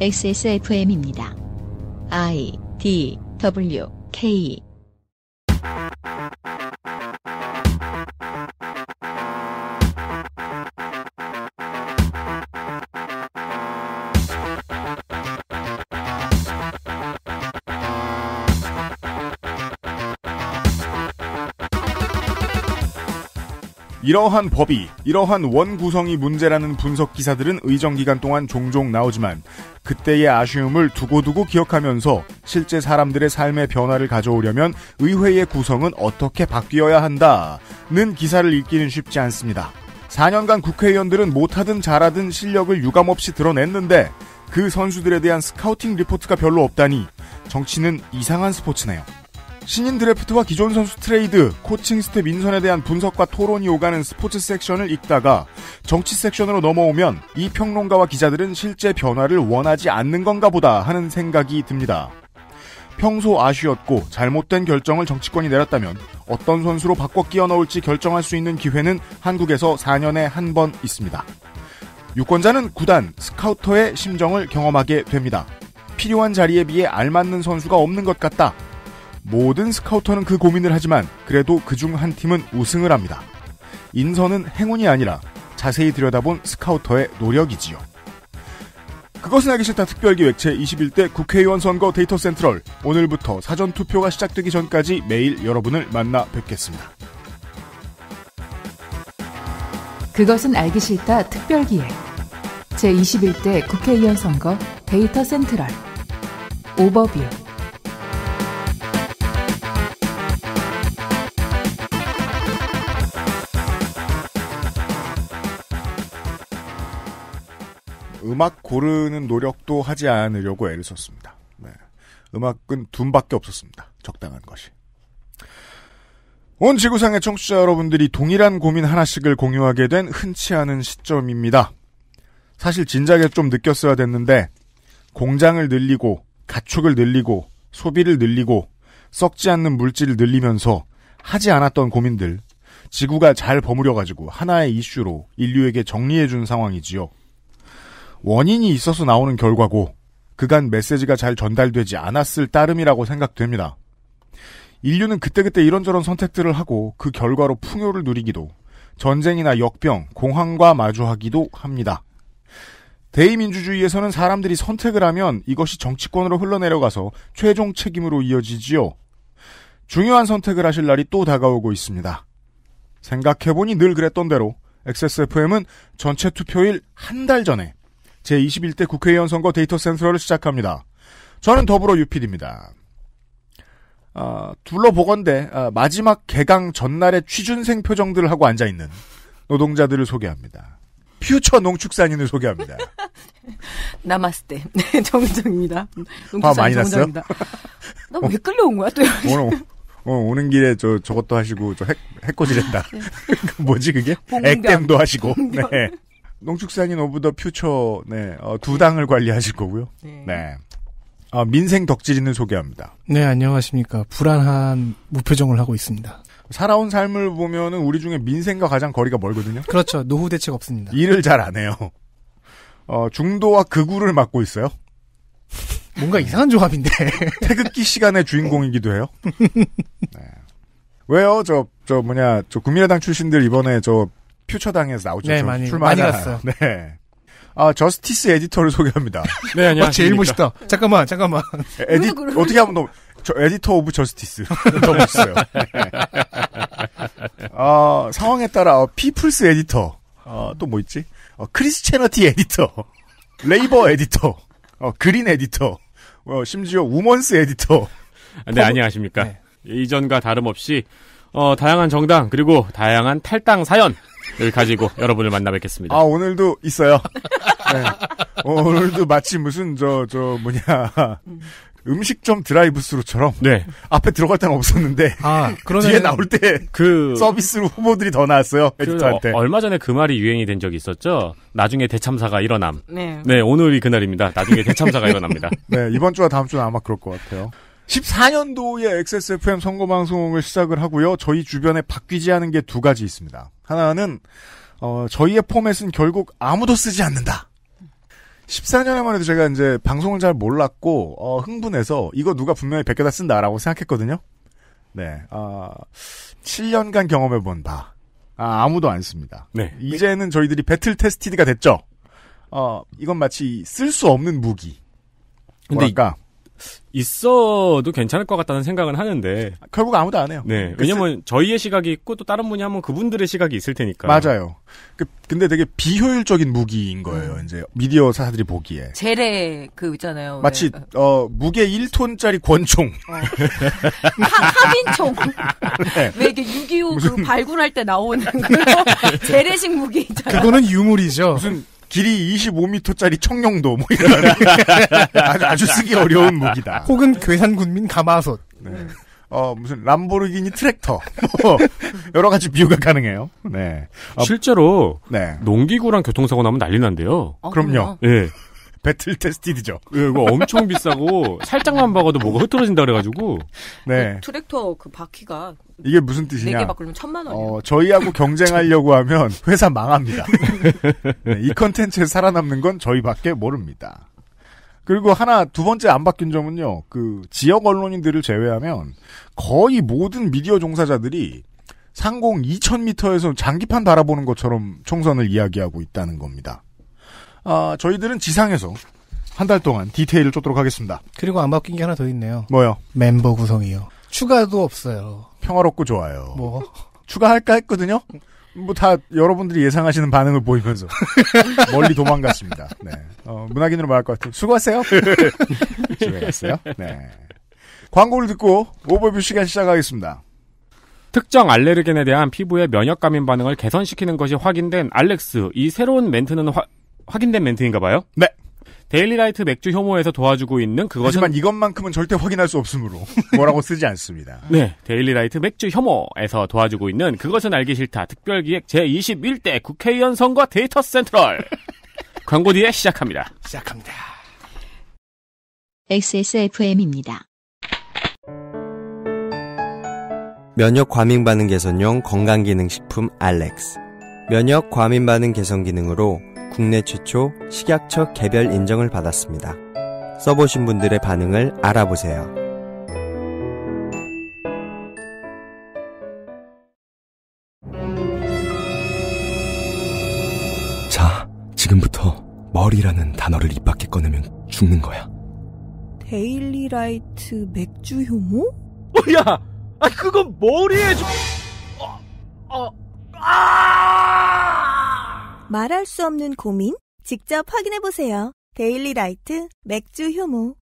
XSFM입니다. I D W K 이러한 법이, 이러한 원 구성이 문제라는 분석 기사들은 의정 기간 동안 종종 나오지만 그때의 아쉬움을 두고두고 기억하면서 실제 사람들의 삶의 변화를 가져오려면 의회의 구성은 어떻게 바뀌어야 한다는 기사를 읽기는 쉽지 않습니다. 4년간 국회의원들은 못하든 잘하든 실력을 유감없이 드러냈는데 그 선수들에 대한 스카우팅 리포트가 별로 없다니 정치는 이상한 스포츠네요. 신인 드래프트와 기존 선수 트레이드, 코칭 스텝 인선에 대한 분석과 토론이 오가는 스포츠 섹션을 읽다가 정치 섹션으로 넘어오면 이 평론가와 기자들은 실제 변화를 원하지 않는 건가 보다 하는 생각이 듭니다. 평소 아쉬웠고 잘못된 결정을 정치권이 내렸다면 어떤 선수로 바꿔 끼워 넣을지 결정할 수 있는 기회는 한국에서 4년에 한 번 있습니다. 유권자는 구단, 스카우터의 심정을 경험하게 됩니다. 필요한 자리에 비해 알맞는 선수가 없는 것 같다 모든 스카우터는 그 고민을 하지만 그래도 그 중 한 팀은 우승을 합니다. 인선은 행운이 아니라 자세히 들여다본 스카우터의 노력이지요. 그것은 알기 싫다 특별기획 제21대 국회의원 선거 데이터 센트럴. 오늘부터 사전 투표가 시작되기 전까지 매일 여러분을 만나 뵙겠습니다. 그것은 알기 싫다 특별기획 제21대 국회의원 선거 데이터 센트럴. 오버뷰. 음악 고르는 노력도 하지 않으려고 애를 썼습니다. 네. 음악은 둔밖에 없었습니다. 적당한 것이. 온 지구상의 청취자 여러분들이 동일한 고민 하나씩을 공유하게 된 흔치 않은 시점입니다. 사실 진작에 좀 느꼈어야 됐는데 공장을 늘리고 가축을 늘리고 소비를 늘리고 썩지 않는 물질을 늘리면서 하지 않았던 고민들 지구가 잘 버무려가지고 하나의 이슈로 인류에게 정리해준 상황이지요. 원인이 있어서 나오는 결과고 그간 메시지가 잘 전달되지 않았을 따름이라고 생각됩니다. 인류는 그때그때 이런저런 선택들을 하고 그 결과로 풍요를 누리기도 전쟁이나 역병, 공황과 마주하기도 합니다. 대의민주주의에서는 사람들이 선택을 하면 이것이 정치권으로 흘러내려가서 최종 책임으로 이어지지요. 중요한 선택을 하실 날이 또 다가오고 있습니다. 생각해보니 늘 그랬던 대로 XSFM은 전체 투표일 한 달 전에 제21대 국회의원 선거 데이터 센서를 시작합니다. 저는 더불어 유필입니다. 아, 둘러보건대 아, 마지막 개강 전날의 취준생 표정들을 하고 앉아있는 노동자들을 소개합니다. 퓨처 농축산인을 소개합니다. 남았스때 네, 정정입니다. 화 많이 났어요? 나왜 어, 끌려온 거야 또 오늘, 오늘 오는 길에 저 저것도 하시고 저 핵, 해코지랬다. 네. 뭐지 그게? 봉병. 액땜도 하시고. 봉병. 네. 농축산인 오브 더 퓨처 네, 어, 두 당을 관리하실 거고요. 네. 네. 어, 민생 덕질인을 소개합니다. 네, 안녕하십니까. 불안한 무표정을 하고 있습니다. 살아온 삶을 보면은 우리 중에 민생과 가장 거리가 멀거든요. 그렇죠. 노후 대책 없습니다. 일을 잘 안 해요. 어, 중도와 극우를 맡고 있어요. 뭔가 이상한 조합인데. 태극기 시간의 주인공이기도 해요. 네. 왜요? 저, 저 뭐냐, 저 국민의당 출신들 이번에 저 퓨처당에서 나오죠. 네, 많이, 많이 갔어요. 네. 아, 저스티스 에디터를 소개합니다. 네, 안녕하세요. 아, 어, 제일 멋있다. 잠깐만, 잠깐만. 에디, 어떻게 하면 너무, 저 에디터 오브 저스티스. 너무 멋있어요. 네. 아, 상황에 따라, 어, 피플스 에디터. 아, 어, 또 뭐 있지? 어, 크리스체너티 에디터. 레이버 에디터. 어, 그린 에디터. 어, 심지어 우먼스 에디터. 아, 네, 포... 안녕하십니까. 네. 이전과 다름없이, 어, 다양한 정당, 그리고 다양한 탈당 사연. 를 가지고 여러분을 만나 뵙겠습니다. 아 오늘도 있어요. 네. 어, 오늘도 마치 무슨 저 저 뭐냐 음식점 드라이브스루처럼 네. 앞에 들어갈 땐 없었는데 아, 그러면 뒤에 나올 때 그 서비스로 후보들이 더 나왔어요 그 에디터한테. 그 얼마 전에 그 말이 유행이 된 적이 있었죠. 나중에 대참사가 일어남. 네. 네 오늘이 그날입니다. 나중에 대참사가 일어납니다. 네 이번 주와 다음 주는 아마 그럴 것 같아요. 14년도에 XSFM 선거방송을 시작을 하고요. 저희 주변에 바뀌지 않은 게 두 가지 있습니다. 하나는 어, 저희의 포맷은 결국 아무도 쓰지 않는다. 14년에만 해도 제가 이제 방송을 잘 몰랐고 어, 흥분해서 이거 누가 분명히 베껴다 쓴다라고 생각했거든요. 네, 어, 아, 7년간 경험해본 다. 아, 아무도 안 씁니다. 네. 이제는 저희들이 배틀 테스티드가 됐죠. 어, 이건 마치 쓸 수 없는 무기. 근데 뭐까 있어도 괜찮을 것 같다는 생각은 하는데 결국 아무도 안 해요. 네, 그 왜냐면 저희의 시각이 있고 또 다른 분이 하면 그분들의 시각이 있을 테니까. 맞아요. 그, 근데 되게 비효율적인 무기인 거예요. 음. 이제 미디어 사들이 보기에 재래 그 있잖아요. 마치 왜. 네. 어 무게 1톤짜리 권총, 어. 합인총. 네. 왜 이게 6.25 그 무슨... 그 발굴할 때 나오는 그런 재래식 무기 있잖아요. 그거는 유물이죠. 무슨 길이 25m짜리 청룡도 뭐 이런 아주, 아주 쓰기 어려운 무기다. 혹은 괴산군민 가마솥. 네. 어 무슨 람보르기니 트랙터 뭐 여러 가지 비유가 가능해요. 네. 어, 실제로 네. 농기구랑 교통사고 나면 난리 난대요. 아, 그럼요. 예. 배틀 테스티드죠. 예, 이거 엄청 비싸고 살짝만 박아도 뭐가 흐트러진다 그래가지고. 네. 그 트랙터 그 바퀴가 이게 무슨 네 뜻이냐? 4개 바꾸면 천만 원이요. 어, 저희하고 경쟁하려고 하면 회사 망합니다. 네, 이 컨텐츠에 살아남는 건 저희밖에 모릅니다. 그리고 하나 두 번째 안 바뀐 점은요. 그 지역 언론인들을 제외하면 거의 모든 미디어 종사자들이 상공 2000m에서 장기판 바라보는 것처럼 총선을 이야기하고 있다는 겁니다. 아, 저희들은 지상에서 한 달 동안 디테일을 쫓도록 하겠습니다. 그리고 안 바뀐 게 하나 더 있네요. 뭐요? 멤버 구성이요. 추가도 없어요. 평화롭고 좋아요. 뭐 추가할까 했거든요. 뭐 다 여러분들이 예상하시는 반응을 보이면서 멀리 도망갔습니다. 네. 어, 문학인으로 말할 것 같아요. 수고하세요. 집에 갔어요. 네. 광고를 듣고 오버뷰 시간 시작하겠습니다. 특정 알레르겐에 대한 피부의 면역 감인 반응을 개선시키는 것이 확인된 알렉스. 이 새로운 멘트는 화, 확인된 멘트인가 봐요. 네. 데일리라이트 맥주 혐오에서 도와주고 있는 그것은 하지만 이것만큼은 절대 확인할 수 없으므로 뭐라고 쓰지 않습니다. 네, 데일리라이트 맥주 혐오에서 도와주고 있는 그것은 알기 싫다 특별기획 제21대 국회의원 선거 데이터 센트럴 광고 뒤에 시작합니다. 시작합니다. XSFM입니다. 면역 과민 반응 개선용 건강기능식품 알렉스. 면역 과민 반응 개선 기능으로 국내 최초 식약처 개별 인정을 받았습니다. 써보신 분들의 반응을 알아보세요. 자, 지금부터 머리라는 단어를 입 밖에 꺼내면 죽는 거야. 데일리라이트 맥주 효모? 뭐야! 아, 그건 머리에 좀... 어, 어, 아! 말할 수 없는 고민? 직접 확인해 보세요. 데일리 라이트 맥주 효모.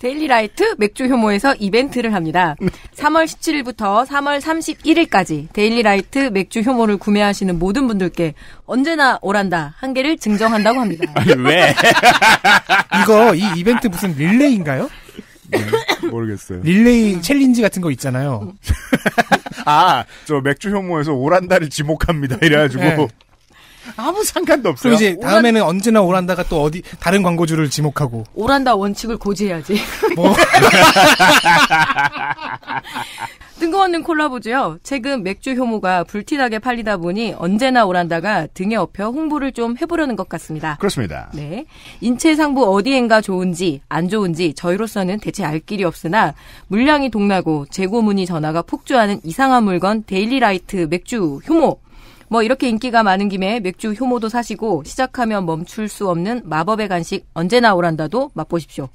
데일리 라이트 맥주 효모에서 이벤트를 합니다. 3월 17일부터 3월 31일까지 데일리 라이트 맥주 효모를 구매하시는 모든 분들께 언제나 오란다 한 개를 증정한다고 합니다. 아니, 왜? 이거 이 이벤트 무슨 릴레이인가요? 네, 모르겠어요. 릴레이 챌린지 같은 거 있잖아요. 아, 저 맥주 효모에서 오란다를 지목합니다. 이래가지고. 네. 아무 상관도 없어요. 그럼 이제 오란... 다음에는 언제나 오란다가 또 어디 다른 광고주를 지목하고 오란다 원칙을 고지해야지. 뭐 뜬금없는 콜라보죠. 최근 맥주 효모가 불티나게 팔리다 보니 언제나 오란다가 등에 업혀 홍보를 좀 해보려는 것 같습니다. 그렇습니다. 네. 인체 상부 어디엔가 좋은지 안 좋은지 저희로서는 대체 알 길이 없으나 물량이 동나고 재고 문의 전화가 폭주하는 이상한 물건 데일리라이트 맥주 효모 뭐 이렇게 인기가 많은 김에 맥주 효모도 사시고 시작하면 멈출 수 없는 마법의 간식 언제나 오란다도 맛보십시오.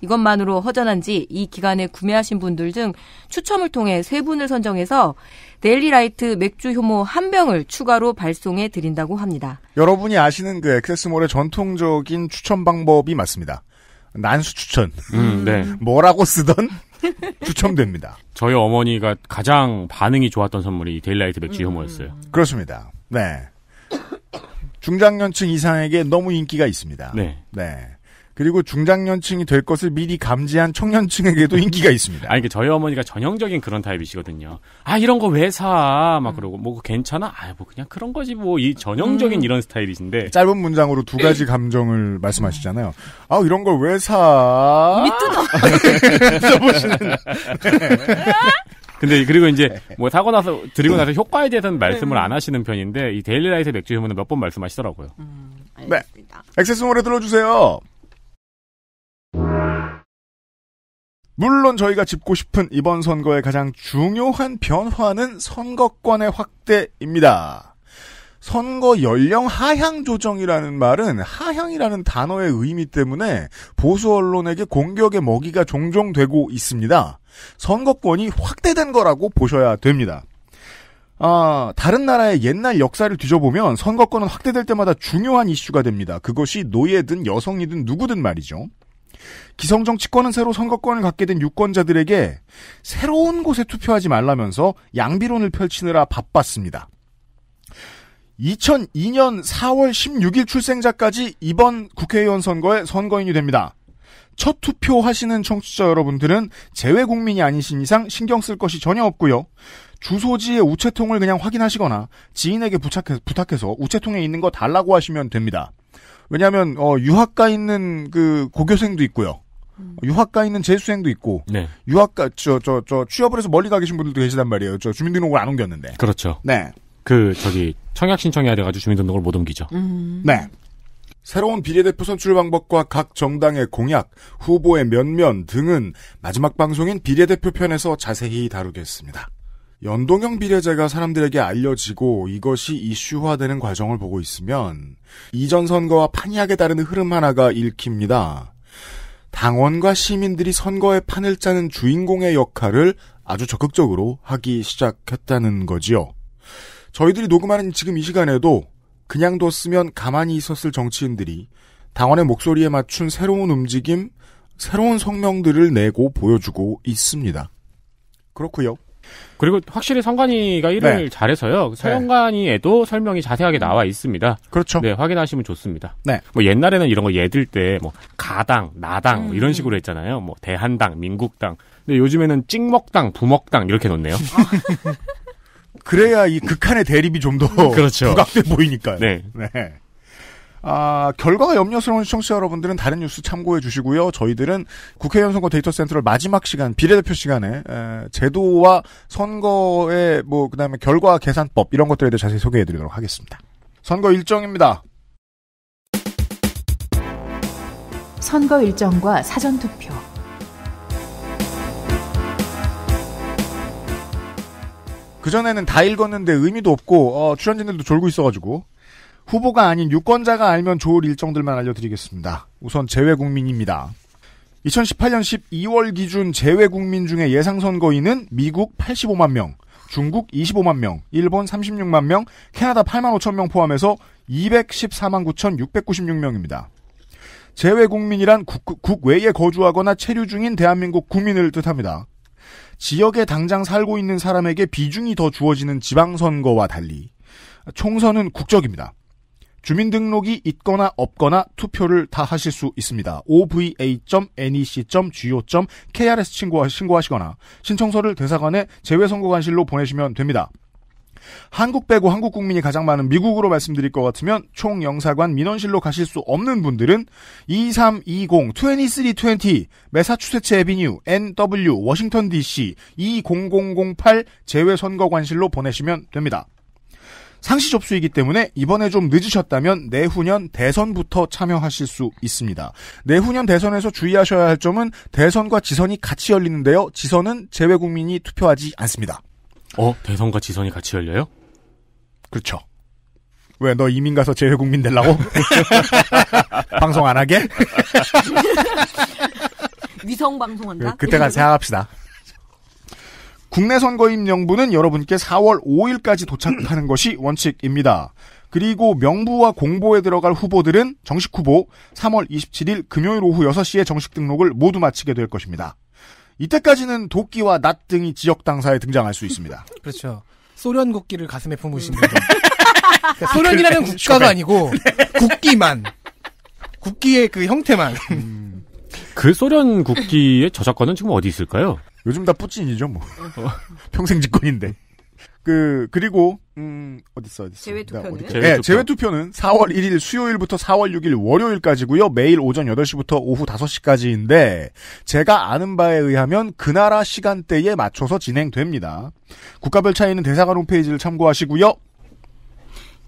이것만으로 허전한지 이 기간에 구매하신 분들 중 추첨을 통해 세 분을 선정해서 데일리라이트 맥주 효모 한 병을 추가로 발송해 드린다고 합니다. 여러분이 아시는 그 액세스몰의 전통적인 추천 방법이 맞습니다. 난수 추천. 음, 네. 뭐라고 쓰던 추첨됩니다. 저희 어머니가 가장 반응이 좋았던 선물이 데일라이트 맥주 혐오였어요. 음. 그렇습니다. 네. 중장년층 이상에게 너무 인기가 있습니다. 네. 네. 그리고 중장년층이 될 것을 미리 감지한 청년층에게도 인기가 있습니다. 아니, 그 저희 어머니가 전형적인 그런 타입이시거든요. 아, 이런 거 왜 사? 막 그러고, 뭐, 괜찮아? 아, 뭐, 그냥 그런 거지, 뭐. 이 전형적인 음. 이런 스타일이신데. 짧은 문장으로 두 가지 감정을 말씀하시잖아요. 아, 이런 걸 왜 사? 미트어 써보시는. 네, 근데 그리고 이제 네. 뭐 사고 나서 드리고 나서 네. 효과에 대해서는 말씀을 안 하시는 편인데 이 데일리라이트 맥주 효모는 몇 번 말씀하시더라고요. 음, 알겠습니다. 네. 액세스몰에 들어주세요. 물론 저희가 짚고 싶은 이번 선거의 가장 중요한 변화는 선거권의 확대입니다. 선거 연령 하향 조정이라는 말은 하향이라는 단어의 의미 때문에 보수 언론에게 공격의 먹이가 종종 되고 있습니다. 선거권이 확대된 거라고 보셔야 됩니다. 아, 다른 나라의 옛날 역사를 뒤져보면 선거권은 확대될 때마다 중요한 이슈가 됩니다. 그것이 노예든 여성이든 누구든 말이죠. 기성 정치권은 새로 선거권을 갖게 된 유권자들에게 새로운 곳에 투표하지 말라면서 양비론을 펼치느라 바빴습니다. 2002년 4월 16일 출생자까지 이번 국회의원 선거에 선거인이 됩니다. 첫 투표하시는 청취자 여러분들은 재외 국민이 아니신 이상 신경 쓸 것이 전혀 없고요. 주소지의 우체통을 그냥 확인하시거나 지인에게 부착탁해서 우체통에 있는 거 달라고 하시면 됩니다. 왜냐하면 어, 유학가 있는 그 고교생도 있고요. 음. 유학가 있는 재수생도 있고 네. 유학가 저저저 저, 저 취업을 해서 멀리 가 계신 분들도 계시단 말이에요. 저 주민등록을 안 옮겼는데. 그렇죠. 네. 그 저기 청약 신청해야 돼 가지고 주민등록을 못 옮기죠. 음. 네. 새로운 비례대표 선출 방법과 각 정당의 공약, 후보의 면면 등은 마지막 방송인 비례대표 편에서 자세히 다루겠습니다. 연동형 비례제가 사람들에게 알려지고 이것이 이슈화되는 과정을 보고 있으면 이전 선거와 판이하게 다른 흐름 하나가 읽힙니다. 당원과 시민들이 선거의 판을 짜는 주인공의 역할을 아주 적극적으로 하기 시작했다는 거지요. 저희들이 녹음하는 지금 이 시간에도 그냥 뒀으면 가만히 있었을 정치인들이 당원의 목소리에 맞춘 새로운 움직임, 새로운 성명들을 내고 보여주고 있습니다. 그렇고요. 그리고 확실히 성관이가 일을 네. 잘해서요. 그 네. 서영관이에도 설명이 자세하게 음. 나와 있습니다. 그렇죠. 네, 확인하시면 좋습니다. 네. 뭐 옛날에는 이런 거 예들 때 뭐 가당, 나당 뭐 이런 식으로 했잖아요. 뭐 대한당, 민국당. 근데 요즘에는 찍먹당, 부먹당 이렇게 놓네요. 그래야 이 극한의 대립이 좀더 그렇죠. 부각돼 보이니까요. 네. 네. 아, 결과가 염려스러운 시청자 여러분들은 다른 뉴스 참고해 주시고요. 저희들은 국회의원 선거 데이터 센터를 마지막 시간, 비례대표 시간에, 에, 제도와 선거의 뭐, 그 다음에 결과 계산법, 이런 것들에 대해 자세히 소개해 드리도록 하겠습니다. 선거 일정입니다. 선거 일정과 사전투표. 그전에는 다 읽었는데 의미도 없고, 어, 출연진들도 졸고 있어가지고, 후보가 아닌 유권자가 알면 좋을 일정들만 알려드리겠습니다. 우선 재외국민입니다. 2018년 12월 기준 재외국민 중에 예상선거인은 미국 85만 명, 중국 25만 명, 일본 36만 명, 캐나다 8만 5천 명 포함해서 214만 9,696명입니다. 재외국민이란 국, 국외에 거주하거나 체류 중인 대한민국 국민을 뜻합니다. 지역에 당장 살고 있는 사람에게 비중이 더 주어지는 지방선거와 달리 총선은 국적입니다. 주민등록이 있거나 없거나 투표를 다 하실 수 있습니다. ova.nec.go.krs 신고, 신고하시거나 신청서를 대사관에 재외선거관실로 보내시면 됩니다. 한국 빼고 한국 국민이 가장 많은 미국으로 말씀드릴 것 같으면 총영사관 민원실로 가실 수 없는 분들은 2320-2320 매사추세츠 에비뉴 NW 워싱턴 DC 20008 재외선거관실로 보내시면 됩니다. 상시 접수이기 때문에 이번에 좀 늦으셨다면 내후년 대선부터 참여하실 수 있습니다. 내후년 대선에서 주의하셔야 할 점은 대선과 지선이 같이 열리는데요. 지선은 재외국민이 투표하지 않습니다. 어? 대선과 지선이 같이 열려요? 그렇죠. 왜, 너 이민 가서 재외국민 되려고 방송 안 하게? 위성 방송한다? 그, 때가 생각합시다. 국내 선거임 명부는 여러분께 4월 5일까지 도착하는 것이 원칙입니다. 그리고 명부와 공보에 들어갈 후보들은 정식 후보 3월 27일 금요일 오후 6시에 정식 등록을 모두 마치게 될 것입니다. 이때까지는 도끼와 낫 등이 지역 당사에 등장할 수 있습니다. 그렇죠. 소련 국기를 가슴에 품으신 네. 분들. 그러니까 소련이라는 그 국가가 네. 아니고 국기만 국기의 그 형태만. 음. 그 소련 국기의 저작권은 지금 어디 있을까요? 요즘 다 뿌찐이죠, 뭐. 어. 평생 집권인데. 그, 그리고, 음, 어딨어, 어딨어. 제외투표는? 어디 제외투표. 예, 네, 제외투표는 4월 1일 수요일부터 4월 6일 월요일까지고요 매일 오전 8시부터 오후 5시까지인데, 제가 아는 바에 의하면 그 나라 시간대에 맞춰서 진행됩니다. 국가별 차이는 대사관 홈페이지를 참고하시고요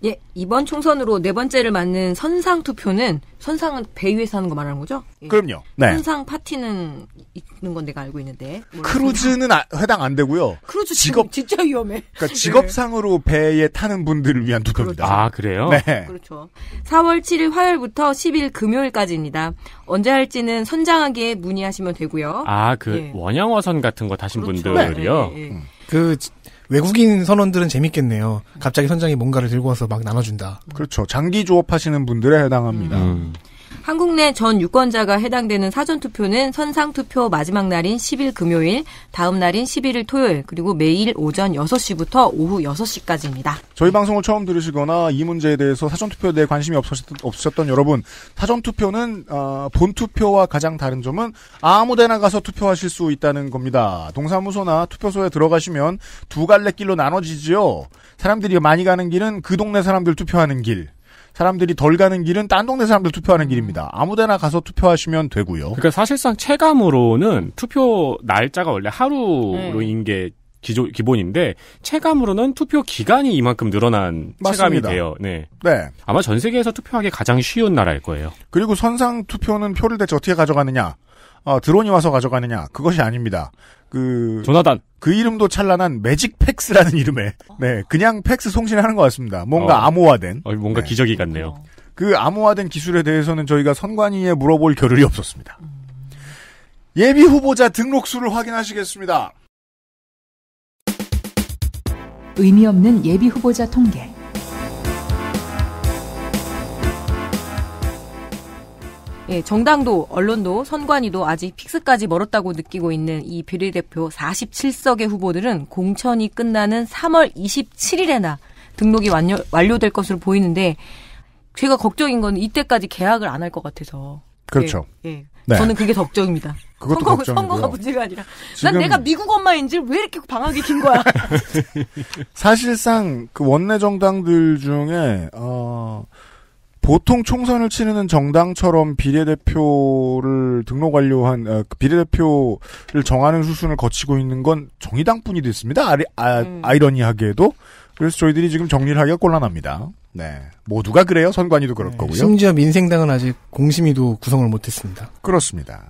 예, 이번 총선으로 네 번째를 맞는 선상 투표는 선상은 배 위에서 하는 거 말하는 거죠? 예. 그럼요. 네. 선상 파티는 있는 건 내가 알고 있는데. 크루즈는 아, 해당 안 되고요. 크루즈 직업 진짜 위험해. 그러니까 직업상으로 네. 배에 타는 분들을 위한 투표입니다. 그렇죠. 아 그래요? 네. 그렇죠. 4월 7일 화요일부터 10일 금요일까지입니다. 언제 할지는 선장하게 문의하시면 되고요. 아그 예. 원양어선 같은 거 타신 그렇죠. 분들이요. 네. 예, 예, 예. 음. 그 외국인 선원들은 재밌겠네요. 갑자기 선장이 뭔가를 들고 와서 막 나눠준다. 그렇죠. 장기 조업하시는 분들에 해당합니다. 음. 한국 내 전 유권자가 해당되는 사전 투표는 선상 투표 마지막 날인 10일 금요일, 다음 날인 11일 토요일, 그리고 매일 오전 6시부터 오후 6시까지입니다. 저희 방송을 처음 들으시거나 이 문제에 대해서 사전 투표에 대해 관심이 없으셨던, 없으셨던 여러분, 사전 투표는 어, 아, 본 투표와 가장 다른 점은 아무데나 가서 투표하실 수 있다는 겁니다. 동사무소나 투표소에 들어가시면 두 갈래 길로 나눠지지요. 사람들이 많이 가는 길은 그 동네 사람들 투표하는 길. 사람들이 덜 가는 길은 딴 동네 사람들 투표하는 길입니다. 아무데나 가서 투표하시면 되고요. 그러니까 사실상 체감으로는 투표 날짜가 원래 하루로인 네. 게 기조, 기본인데 체감으로는 투표 기간이 이만큼 늘어난 맞습니다. 체감이 돼요. 네. 네. 아마 전 세계에서 투표하기 가장 쉬운 나라일 거예요. 그리고 선상 투표는 표를 대체 어떻게 가져가느냐? 어, 드론이 와서 가져가느냐 그것이 아닙니다. 그 조나단 그 이름도 찬란한 매직 팩스라는 이름에네 그냥 팩스 송신하는 것 같습니다. 뭔가 어. 암호화된 어, 뭔가 네. 기적이 같네요. 그 암호화된 기술에 대해서는 저희가 선관위에 물어볼 겨를이 없었습니다. 예비 후보자 등록수를 확인하시겠습니다. 의미 없는 예비 후보자 통계. 예, 정당도 언론도 선관위도 아직 픽스까지 멀었다고 느끼고 있는 이 비례대표 47석의 후보들은 공천이 끝나는 3월 27일에나 등록이 완료, 완료될 것으로 보이는데 제가 걱정인 건 이때까지 계약을 안 할 것 같아서 그렇죠. 예, 예. 네. 저는 그게 걱정입니다. 선거, 걱정이 선거가 문제가 아니라 난 내가 미국 엄마인지 왜 이렇게 방학이 긴 거야. 사실상 그 원내 정당들 중에 어. 보통 총선을 치르는 정당처럼 비례대표를 등록 완료한 어, 그 비례대표를 정하는 수순을 거치고 있는 건 정의당뿐이 됐습니다. 아 아, 음. 이러니하게도 그래서 저희들이 지금 정리를 하기가 곤란합니다. 네, 모두가 그래요. 선관위도 그럴 네, 거고요. 심지어 민생당은 아직 공심위도 구성을 못했습니다. 그렇습니다.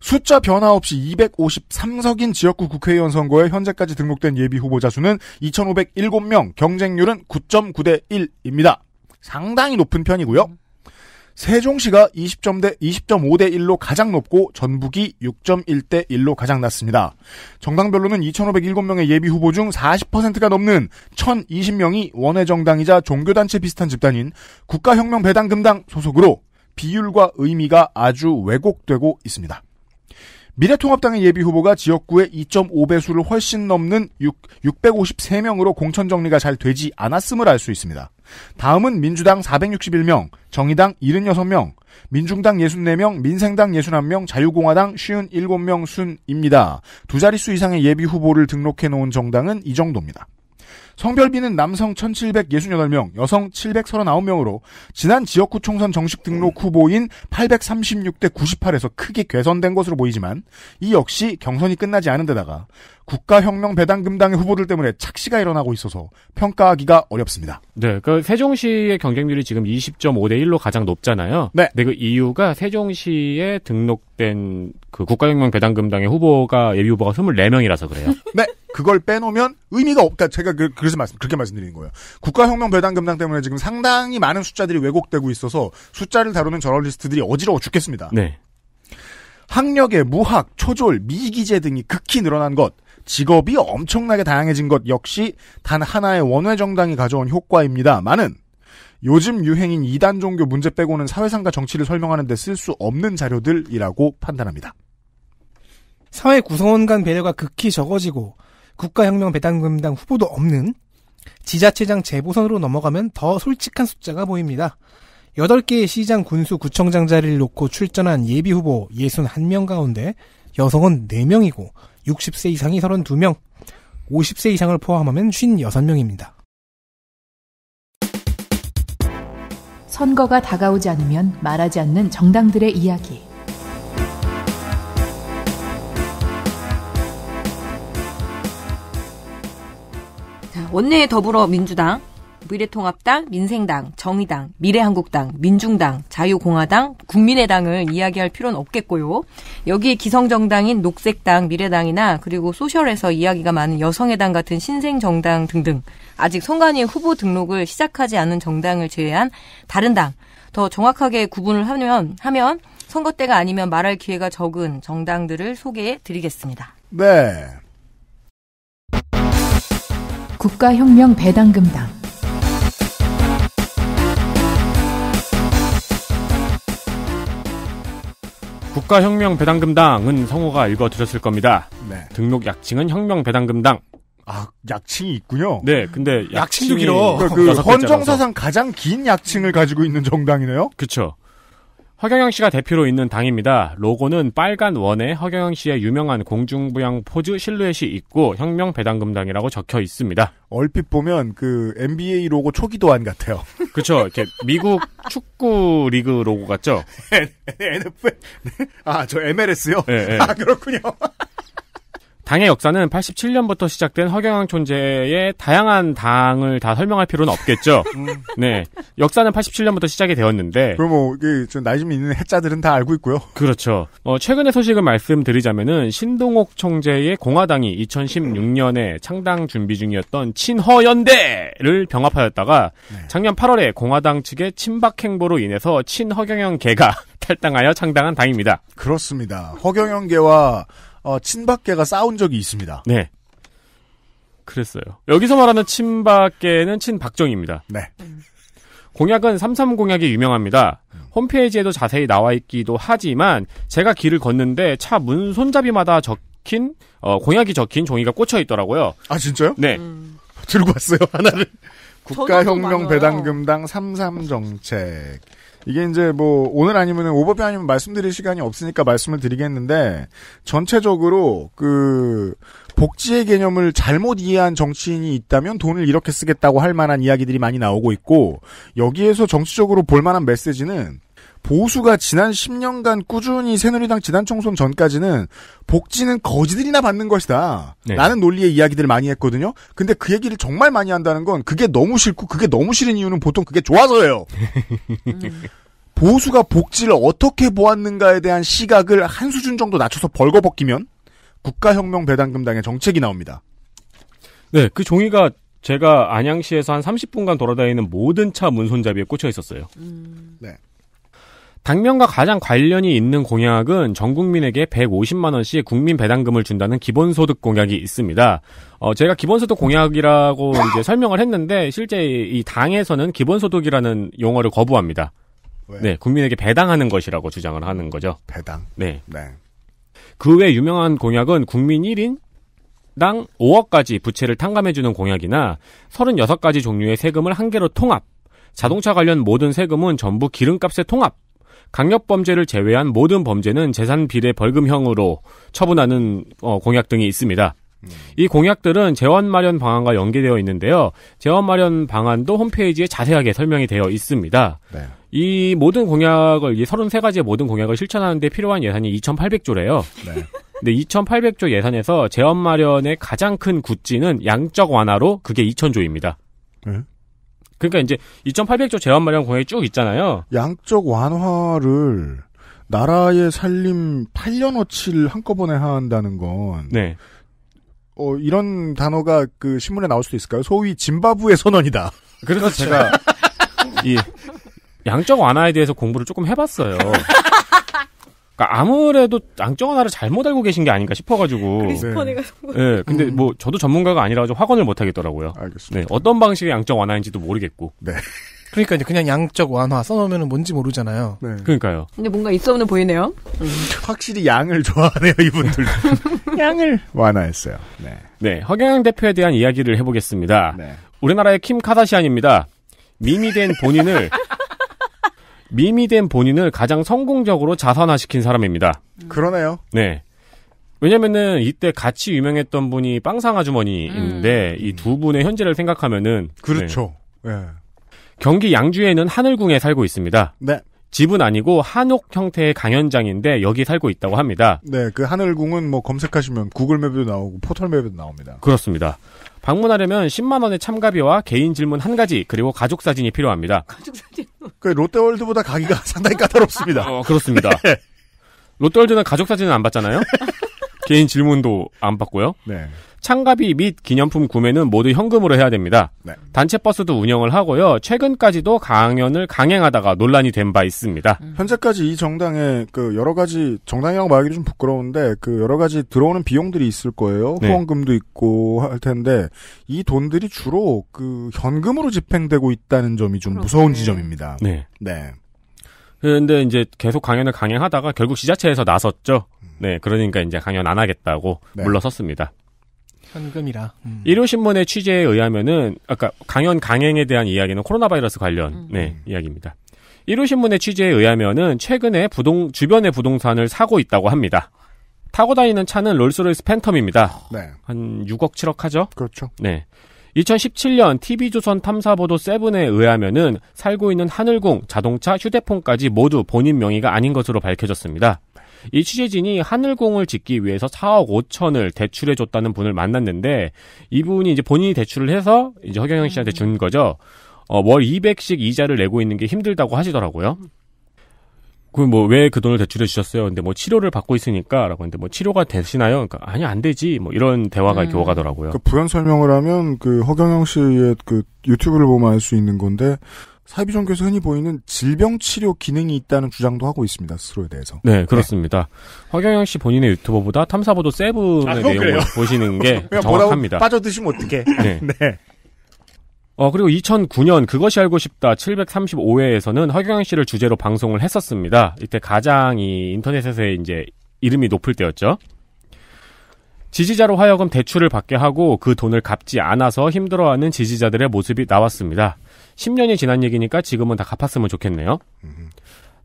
숫자 변화 없이 253석인 지역구 국회의원 선거에 현재까지 등록된 예비 후보자 수는 2,507명, 경쟁률은 9.9대 1입니다. 상당히 높은 편이고요. 음. 세종시가 20점대 20.5대 1로 가장 높고 전북이 6.1대 1로 가장 낮습니다. 정당별로는 2,507명의 예비 후보 중 40%가 넘는 1,020명이 원외 정당이자 종교 단체 비슷한 집단인 국가혁명배당금당 소속으로 비율과 의미가 아주 왜곡되고 있습니다. 미래통합당의 예비 후보가 지역구에 2.5배수를 훨씬 넘는 6, 653명으로 공천 정리가 잘 되지 않았음을 알 수 있습니다. 다음은 민주당 461명, 정의당 76명, 민중당 64명, 민생당 61명, 자유공화당 57명 순입니다. 두 자릿수 이상의 예비 후보를 등록해 놓은 정당은 이 정도입니다. 성별비는 남성 1,768명, 여성 739명으로 지난 지역구 총선 정식 등록 후보인 836대 98에서 크게 개선된 것으로 보이지만 이 역시 경선이 끝나지 않은 데다가 국가혁명 배당금당의 후보들 때문에 착시가 일어나고 있어서 평가하기가 어렵습니다. 네, 그 세종시의 경쟁률이 지금 20.5대 1로 가장 높잖아요. 네. 근그 이유가 세종시에 등록된 그 국가혁명 배당금당의 후보가 예비 후보가 24명이라서 그래요. 네. 그걸 빼놓으면 의미가 없다. 제가 그, 그 래서 말씀 그렇게 말씀드리는 거예요. 국가혁명 배당금당 때문에 지금 상당히 많은 숫자들이 왜곡되고 있어서 숫자를 다루는 저널리스트들이 어지러워 죽겠습니다. 네. 학력의 무학, 초졸, 미기재 등이 극히 늘어난 것, 직업이 엄청나게 다양해진 것 역시 단 하나의 원외 정당이 가져온 효과입니다. 많은 요즘 유행인 이단 종교 문제 빼고는 사회상과 정치를 설명하는 데 쓸 수 없는 자료들이라고 판단합니다. 사회 구성원 간 배려가 극히 적어지고 국가혁명 배당금당 후보도 없는 지자체장 재보선으로 넘어가면 더 솔직한 숫자가 보입니다. 8개의 시장 군수 구청장 자리를 놓고 출전한 예비 후보 61명 가운데 여성은 4명이고 60세 이상이 32명, 50세 이상을 포함하면 56명입니다. 선거가 다가오지 않으면 말하지 않는 정당들의 이야기. 자, 원내 더불어민주당 미래통합당, 민생당, 정의당, 미래한국당, 민중당, 자유공화당, 국민의당을 이야기할 필요는 없겠고요. 여기에 기성정당인 녹색당, 미래당이나 그리고 소셜에서 이야기가 많은 여성의당 같은 신생정당 등등 아직 선관위 후보 등록을 시작하지 않은 정당을 제외한 다른 당, 더 정확하게 구분을 하면, 하면 선거 때가 아니면 말할 기회가 적은 정당들을 소개해 드리겠습니다. 네. 국가혁명 배당금당 국가혁명배당금당은 성호가 읽어드렸을 겁니다. 네. 등록 약칭은 혁명배당금당. 아, 약칭이 있군요. 네, 근데 약칭도 길어. 그니까그 헌정사상 가장 긴 약칭을 가지고 있는 정당이네요. 그렇죠. 허경영 씨가 대표로 있는 당입니다. 로고는 빨간 원에 허경영 씨의 유명한 공중부양 포즈 실루엣이 있고 혁명 배당금당이라고 적혀 있습니다. 얼핏 보면 그 NBA 로고 초기 도안 같아요. 그렇죠. 이렇게 미국 축구 리그 로고 같죠? NFL 네? 아, 저 MLS요? 네, 예, 네. 예. 아, 그렇군요. 당의 역사는 87년부터 시작된 허경영 존재의 다양한 당을 다 설명할 필요는 없겠죠. 음. 네. 역사는 87년부터 시작이 되었는데. 그럼 뭐, 좀 나이좀 있는 해자들은 다 알고 있고요. 그렇죠. 어, 최근의 소식을 말씀드리자면은 신동옥 총재의 공화당이 2016년에 창당 준비 중이었던 친허연대를 병합하였다가 네. 작년 8월에 공화당 측의 친박 행보로 인해서 친허경영 계가 탈당하여 창당한 당입니다. 그렇습니다. 허경영 계와 어, 친박계가 싸운 적이 있습니다. 네. 그랬어요. 여기서 말하는 친박계는 친박정입니다. 네. 공약은 33 공약이 유명합니다. 홈페이지에도 자세히 나와 있기도 하지만 제가 길을 걷는데 차 문 손잡이마다 적힌 어, 공약이 적힌 종이가 꽂혀 있더라고요. 아 진짜요? 네. 음. 들고 왔어요 하나를. 국가혁명배당금당 33 정책. 이게 이제 뭐 오늘 아니면은 오버뷰 아니면 말씀드릴 시간이 없으니까 말씀을 드리겠는데 전체적으로 그 복지의 개념을 잘못 이해한 정치인이 있다면 돈을 이렇게 쓰겠다고 할 만한 이야기들이 많이 나오고 있고 여기에서 정치적으로 볼 만한 메시지는 보수가 지난 10년간 꾸준히 새누리당 지난 총선 전까지는 복지는 거지들이나 받는 것이다. 네. 라는 논리의 이야기들을 많이 했거든요. 근데 그 얘기를 정말 많이 한다는 건 그게 너무 싫고 그게 너무 싫은 이유는 보통 그게 좋아서예요. 보수가 복지를 어떻게 보았는가에 대한 시각을 한 수준 정도 낮춰서 벌거벗기면 국가혁명 배당금당의 정책이 나옵니다. 네, 그 종이가 제가 안양시에서 한 30분간 돌아다니는 모든 차 문손잡이에 꽂혀 있었어요. 음... 네. 당면과 가장 관련이 있는 공약은 전 국민에게 150만 원씩 국민 배당금을 준다는 기본소득 공약이 있습니다. 어, 제가 기본소득 공약이라고 이제 설명을 했는데 실제 이 당에서는 기본소득이라는 용어를 거부합니다. 왜? 네, 국민에게 배당하는 것이라고 주장을 하는 거죠. 배당. 네. 네. 그외 유명한 공약은 국민 1인 당 5억까지 부채를 탕감해주는 공약이나 36가지 종류의 세금을 한 개로 통합, 자동차 관련 모든 세금은 전부 기름값에 통합, 강력범죄를 제외한 모든 범죄는 재산비례 벌금형으로 처분하는 어, 공약 등이 있습니다. 이 공약들은 재원 마련 방안과 연계되어 있는데요. 재원 마련 방안도 홈페이지에 자세하게 설명이 되어 있습니다. 네. 이 모든 공약을 이 33가지의 모든 공약을 실천하는데 필요한 예산이 2,800조래요. 네. 근데 2,800조 예산에서 재원 마련의 가장 큰굿즈는 양적 완화로 그게 2,000조입니다. 음? 그러니까 이제 2,800조 제한 마련 공약이 쭉 있잖아요. 양적 완화를 나라의 살림 8년어치를 한꺼번에 한다는 건 네. 어, 이런 단어가 그 신문에 나올 수도 있을까요? 소위 짐바브의 선언이다. 그래서 그렇죠. 제가 이 양적 완화에 대해서 공부를 조금 해봤어요. 그러니까 아무래도 앙정 하나를 잘못 알고 계신 게 아닌가 싶어가지고. 크리스퍼네가 네. 네. 근데 음. 뭐 저도 전문가가 아니라 서 확언을 못 하겠더라고요. 알겠습니다. 네, 어떤 방식의 양적 완화인지도 모르겠고. 네. 그러니까 이제 그냥 양적 완화 써놓으면 뭔지 모르잖아요. 네. 그러니까요. 근데 뭔가 있어 오는 보이네요. 음. 확실히 양을 좋아하네요 이분들. 양을 완화했어요. 네. 네, 허경영 대표에 대한 이야기를 해보겠습니다. 네. 우리나라의 킴 카다시안입니다. 미미 된 본인을 미미된 본인을 가장 성공적으로 자산화시킨 사람입니다. 음. 그러네요. 네. 왜냐면은 이때 같이 유명했던 분이 빵상 아주머니인데 음. 이두 분의 현재를 생각하면은 그렇죠. 네. 네. 경기 양주에는 하늘궁에 살고 있습니다. 네. 집은 아니고 한옥 형태의 강연장인데 여기 살고 있다고 합니다. 네, 그 하늘궁은 뭐 검색하시면 구글맵에도 나오고 포털맵에도 나옵니다. 그렇습니다. 방문하려면 10만 원의 참가비와 개인 질문 한 가지 그리고 가족 사진이 필요합니다. 가족 사진. 그 롯데월드보다 가기가 상당히 까다롭습니다. 어, 그렇습니다. 네. 롯데월드는 가족 사진은 안 받잖아요. 개인 질문도 안 받고요. 네. 참가비 및 기념품 구매는 모두 현금으로 해야 됩니다. 네. 단체 버스도 운영을 하고요. 최근까지도 강연을 강행하다가 논란이 된 바 있습니다. 음. 현재까지 이 정당에 그 여러 가지 정당이라고 말하기좀 부끄러운데 그 여러 가지 들어오는 비용들이 있을 거예요. 네. 후원금도 있고 할 텐데 이 돈들이 주로 그 현금으로 집행되고 있다는 점이 좀 그렇군요. 무서운 지점입니다. 네. 네. 런데 이제 계속 강연을 강행하다가 결국 지자체에서 나섰죠. 음. 네, 그러니까 이제 강연 안 하겠다고 네. 물러섰습니다. 현금이라. 음. 일요신문의 취재에 의하면은 아까 강연 강행에 대한 이야기는 코로나 바이러스 관련 음. 네 이야기입니다. 일요신문의 취재에 의하면은 최근에 부동 주변의 부동산을 사고 있다고 합니다. 타고 다니는 차는 롤스로이스 팬텀입니다. 네. 한 6억 7억 하죠? 그렇죠. 네. 2017년 TV조선 탐사보도 7에 의하면은 살고 있는 하늘궁, 자동차, 휴대폰까지 모두 본인 명의가 아닌 것으로 밝혀졌습니다. 이 취재진이 하늘공을 짓기 위해서 4억 5천을 대출해줬다는 분을 만났는데 이분이 이제 본인이 대출을 해서 이제 허경영 씨한테 준 거죠. 어, 월 200씩 이자를 내고 있는 게 힘들다고 하시더라고요. 그뭐왜그 뭐 그 돈을 대출해 주셨어요? 근데 뭐 치료를 받고 있으니까라고 했는데 뭐 치료가 되시나요? 그러니까 아니 안 되지 뭐 이런 대화가 음. 네. 교가더라고요그 부연 설명을 하면 그 허경영 씨의 그 유튜브를 보면 알 수 있는 건데 사이비 종교에서 흔히 보이는 질병 치료 기능이 있다는 주장도 하고 있습니다. 스스로에 대해서. 네, 그렇습니다. 네. 허경영 씨 본인의 유튜버보다 탐사보도 세븐의 아, 내용을 그래요? 보시는 게 정확합니다. 빠져드시면 어떡해. 네. 네. 어, 그리고 2009년 그것이 알고 싶다 735회에서는 허경영 씨를 주제로 방송을 했었습니다. 이때 가장 이 인터넷에서의 이제 이름이 높을 때였죠. 지지자로 하여금 대출을 받게 하고 그 돈을 갚지 않아서 힘들어하는 지지자들의 모습이 나왔습니다. 10년이 지난 얘기니까 지금은 다 갚았으면 좋겠네요.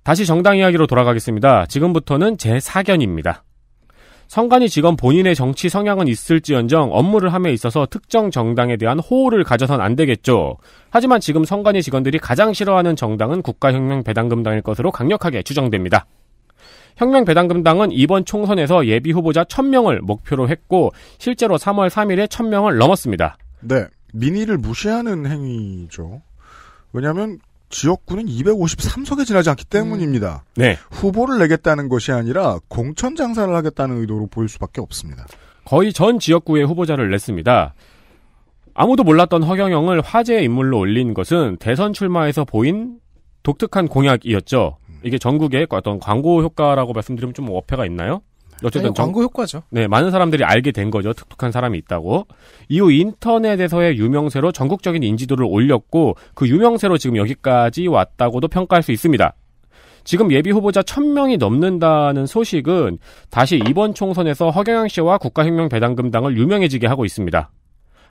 다시 정당 이야기로 돌아가겠습니다. 지금부터는 제 사견입니다. 성관이 직원 본인의 정치 성향은 있을지언정 업무를 함에 있어서 특정 정당에 대한 호의를 가져선 안 되겠죠. 하지만 지금 성관이 직원들이 가장 싫어하는 정당은 국가혁명배당금당일 것으로 강력하게 추정됩니다. 혁명배당금당은 이번 총선에서 예비 후보자 1000명을 목표로 했고 실제로 3월 3일에 1000명을 넘었습니다. 네. 민의를 무시하는 행위죠. 왜냐하면 지역구는 253석에 지나지 않기 때문입니다. 음. 네. 후보를 내겠다는 것이 아니라 공천 장사를 하겠다는 의도로 보일 수밖에 없습니다. 거의 전 지역구의 후보자를 냈습니다. 아무도 몰랐던 허경영을 화제의 인물로 올린 것은 대선 출마에서 보인 독특한 공약이었죠. 이게 전국의 어떤 광고 효과라고 말씀드리면 좀 어폐가 있나요? 어쨌든 아니, 광고 효과죠. 네, 많은 사람들이 알게 된 거죠. 특특한 사람이 있다고. 이후 인터넷에서의 유명세로 전국적인 인지도를 올렸고 그 유명세로 지금 여기까지 왔다고도 평가할 수 있습니다. 지금 예비 후보자 1000명이 넘는다는 소식은 다시 이번 총선에서 허경영 씨와 국가혁명배당금당을 유명해지게 하고 있습니다.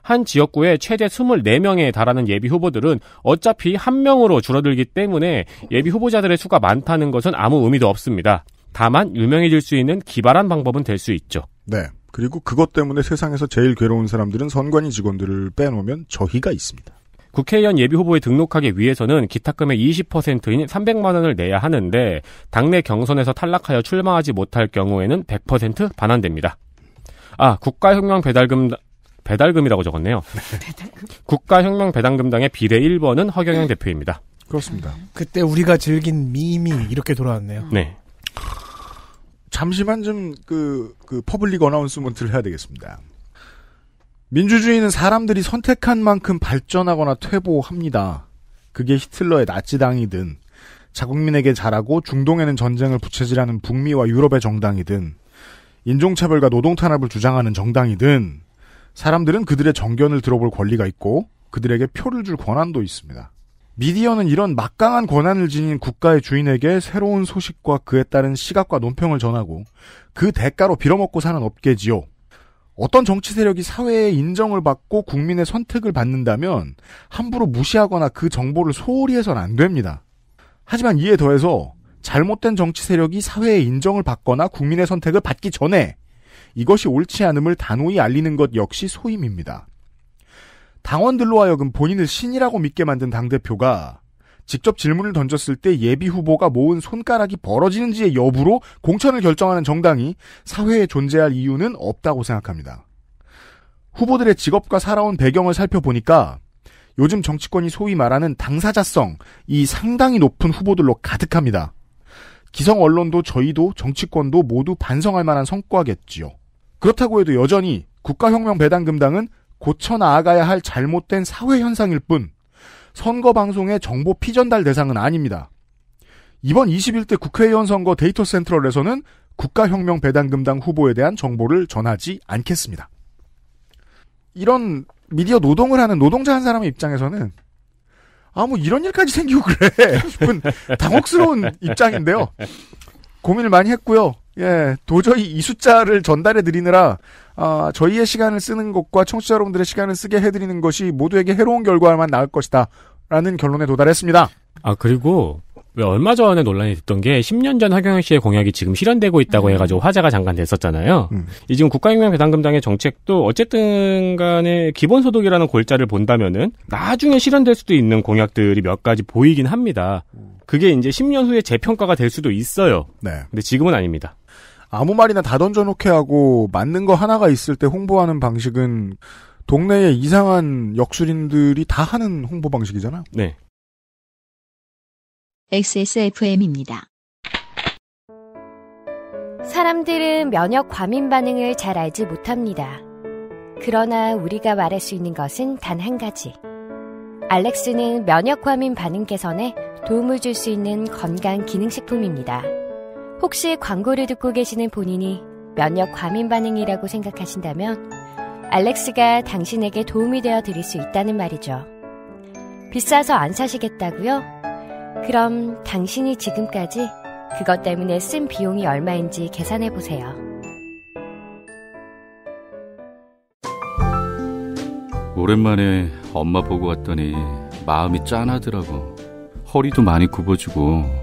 한 지역구에 최대 24명에 달하는 예비 후보들은 어차피 한 명으로 줄어들기 때문에 예비 후보자들의 수가 많다는 것은 아무 의미도 없습니다. 다만 유명해질 수 있는 기발한 방법은 될 수 있죠. 네. 그리고 그것 때문에 세상에서 제일 괴로운 사람들은 선관위 직원들을 빼놓으면 저희가 있습니다. 국회의원 예비 후보에 등록하기 위해서는 기탁금의 20%인 300만 원을 내야 하는데 당내 경선에서 탈락하여 출마하지 못할 경우에는 100% 반환됩니다. 아, 국가혁명 배달금 배달금이라고 적었네요. 네. 국가혁명 배당금당의 비례 1번은 허경영 네. 대표입니다. 그렇습니다. 그때 우리가 즐긴 미미이 이렇게 돌아왔네요. 네. 잠시만 좀 그, 그 퍼블릭 어나운스먼트를 해야 되겠습니다. 민주주의는 사람들이 선택한 만큼 발전하거나 퇴보합니다. 그게 히틀러의 나치당이든 자국민에게 잘하고 중동에는 전쟁을 부채질하는 북미와 유럽의 정당이든 인종차별과 노동탄압을 주장하는 정당이든 사람들은 그들의 정견을 들어볼 권리가 있고 그들에게 표를 줄 권한도 있습니다. 미디어는 이런 막강한 권한을 지닌 국가의 주인에게 새로운 소식과 그에 따른 시각과 논평을 전하고 그 대가로 빌어먹고 사는 업계지요. 어떤 정치 세력이 사회의 인정을 받고 국민의 선택을 받는다면 함부로 무시하거나 그 정보를 소홀히 해선 안 됩니다. 하지만 이에 더해서 잘못된 정치 세력이 사회의 인정을 받거나 국민의 선택을 받기 전에 이것이 옳지 않음을 단호히 알리는 것 역시 소임입니다. 당원들로 하여금 본인을 신이라고 믿게 만든 당대표가 직접 질문을 던졌을 때 예비 후보가 모은 손가락이 벌어지는지의 여부로 공천을 결정하는 정당이 사회에 존재할 이유는 없다고 생각합니다. 후보들의 직업과 살아온 배경을 살펴보니까 요즘 정치권이 소위 말하는 당사자성, 이 상당히 높은 후보들로 가득합니다. 기성 언론도 저희도 정치권도 모두 반성할 만한 성과겠지요. 그렇다고 해도 여전히 국가혁명배당금당은 고쳐 나아가야 할 잘못된 사회 현상일 뿐 선거 방송의 정보 피전달 대상은 아닙니다. 이번 21대 국회의원 선거 데이터 센트럴에서는 국가혁명 배당금당 후보에 대한 정보를 전하지 않겠습니다. 이런 미디어 노동을 하는 노동자 한 사람의 입장에서는 아뭐 이런 일까지 생기고 그래 싶은 당혹스러운 입장인데요. 고민을 많이 했고요. 예, 도저히 이 숫자를 전달해 드리느라 아, 저희의 시간을 쓰는 것과 청취자 여러분들의 시간을 쓰게 해 드리는 것이 모두에게 해로운 결과만 나올 것이다. 라는 결론에 도달했습니다. 아, 그리고 왜 얼마 전에 논란이 됐던 게 10년 전 하경영 씨의 공약이 지금 실현되고 있다고 음. 해가지고 화제가 잠깐 됐었잖아요. 음. 이 지금 국가혁명배상금당의 정책도 어쨌든 간에 기본소득이라는 골자를 본다면은 나중에 실현될 수도 있는 공약들이 몇 가지 보이긴 합니다. 음. 그게 이제 10년 후에 재평가가 될 수도 있어요. 네. 근데 지금은 아닙니다. 아무 말이나 다 던져놓게 하고 맞는 거 하나가 있을 때 홍보하는 방식은 동네에 이상한 역술인들이 다 하는 홍보 방식이잖아요. 네. XSFM입니다. 사람들은 면역 과민 반응을 잘 알지 못합니다. 그러나 우리가 말할 수 있는 것은 단 한 가지. 알렉스는 면역 과민 반응 개선에 도움을 줄 수 있는 건강 기능식품입니다. 혹시 광고를 듣고 계시는 본인이 면역 과민 반응이라고 생각하신다면 알렉스가 당신에게 도움이 되어 드릴 수 있다는 말이죠. 비싸서 안 사시겠다고요? 그럼 당신이 지금까지 그것 때문에 쓴 비용이 얼마인지 계산해 보세요. 오랜만에 엄마 보고 왔더니 마음이 짠하더라고. 허리도 많이 굽어지고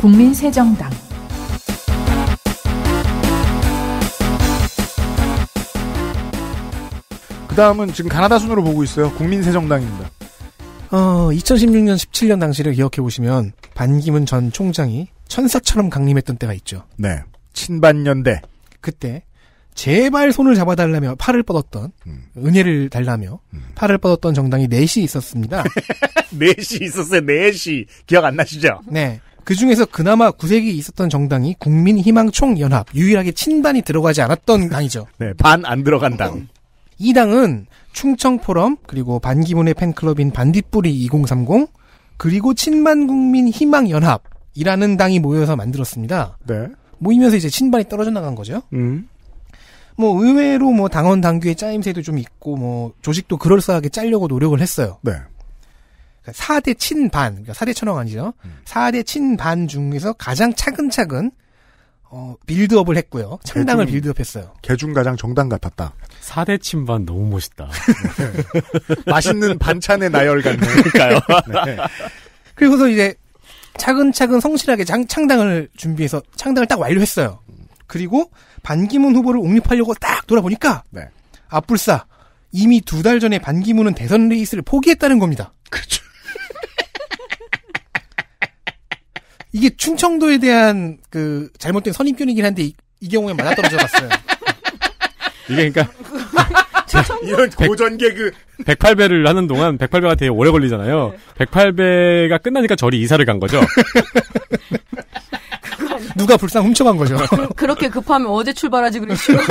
국민세정당그 다음은 지금 가나다 순으로 보고 있어요. 국민세정당입니다 어, 2016년 17년 당시를 기억해 보시면 반기문 전 총장이 천사처럼 강림했던 때가 있죠. 네. 친반년대. 그때 제발 손을 잡아달라며 팔을 뻗었던 음. 은혜를 달라며 음. 팔을 뻗었던 정당이 넷이 있었습니다. 넷이 있었어요. 넷이 기억 안 나시죠? 네. 그 중에서 그나마 구색이 있었던 정당이 국민희망총연합 유일하게 친단이 들어가지 않았던 당이죠. 네, 반 안 들어간 당. 이 당은 충청포럼 그리고 반기문의 팬클럽인 반딧불이 2030 그리고 친만국민희망연합이라는 당이 모여서 만들었습니다. 네. 모이면서 이제 친반이 떨어져 나간 거죠. 음. 뭐 의외로 뭐 당원 당규의 짜임새도 좀 있고 뭐 조직도 그럴싸하게 짤려고 노력을 했어요. 네. 4대 그러니까 친반, 그러니까 4대 천왕 아니죠. 음. 4대 친반 중에서 가장 차근차근 어, 빌드업을 했고요. 창당을 개중, 빌드업했어요. 개중 가장 정당 같았다. 4대 친반 너무 멋있다. 맛있는 반찬의 나열 같네. 그러까요 네. 그리고서 이제 차근차근 성실하게 장, 창당을 준비해서 창당을 딱 완료했어요. 그리고 반기문 후보를 옹립하려고 딱 돌아보니까 네. 아뿔싸 이미 두 달 전에 반기문은 대선 레이스를 포기했다는 겁니다. 그렇죠. 이게 충청도에 대한 그 잘못된 선입견이긴 한데 이, 이 경우에 맞아 떨어져 봤어요. 이게 그러니까 이런 고전 개그 108배를 하는 동안 108배가 되게 오래 걸리잖아요. 108배가 끝나니까 저리 이사를 간 거죠. 누가 불쌍 훔쳐간 거죠. 그, 렇게 급하면 어제 출발하지 그러시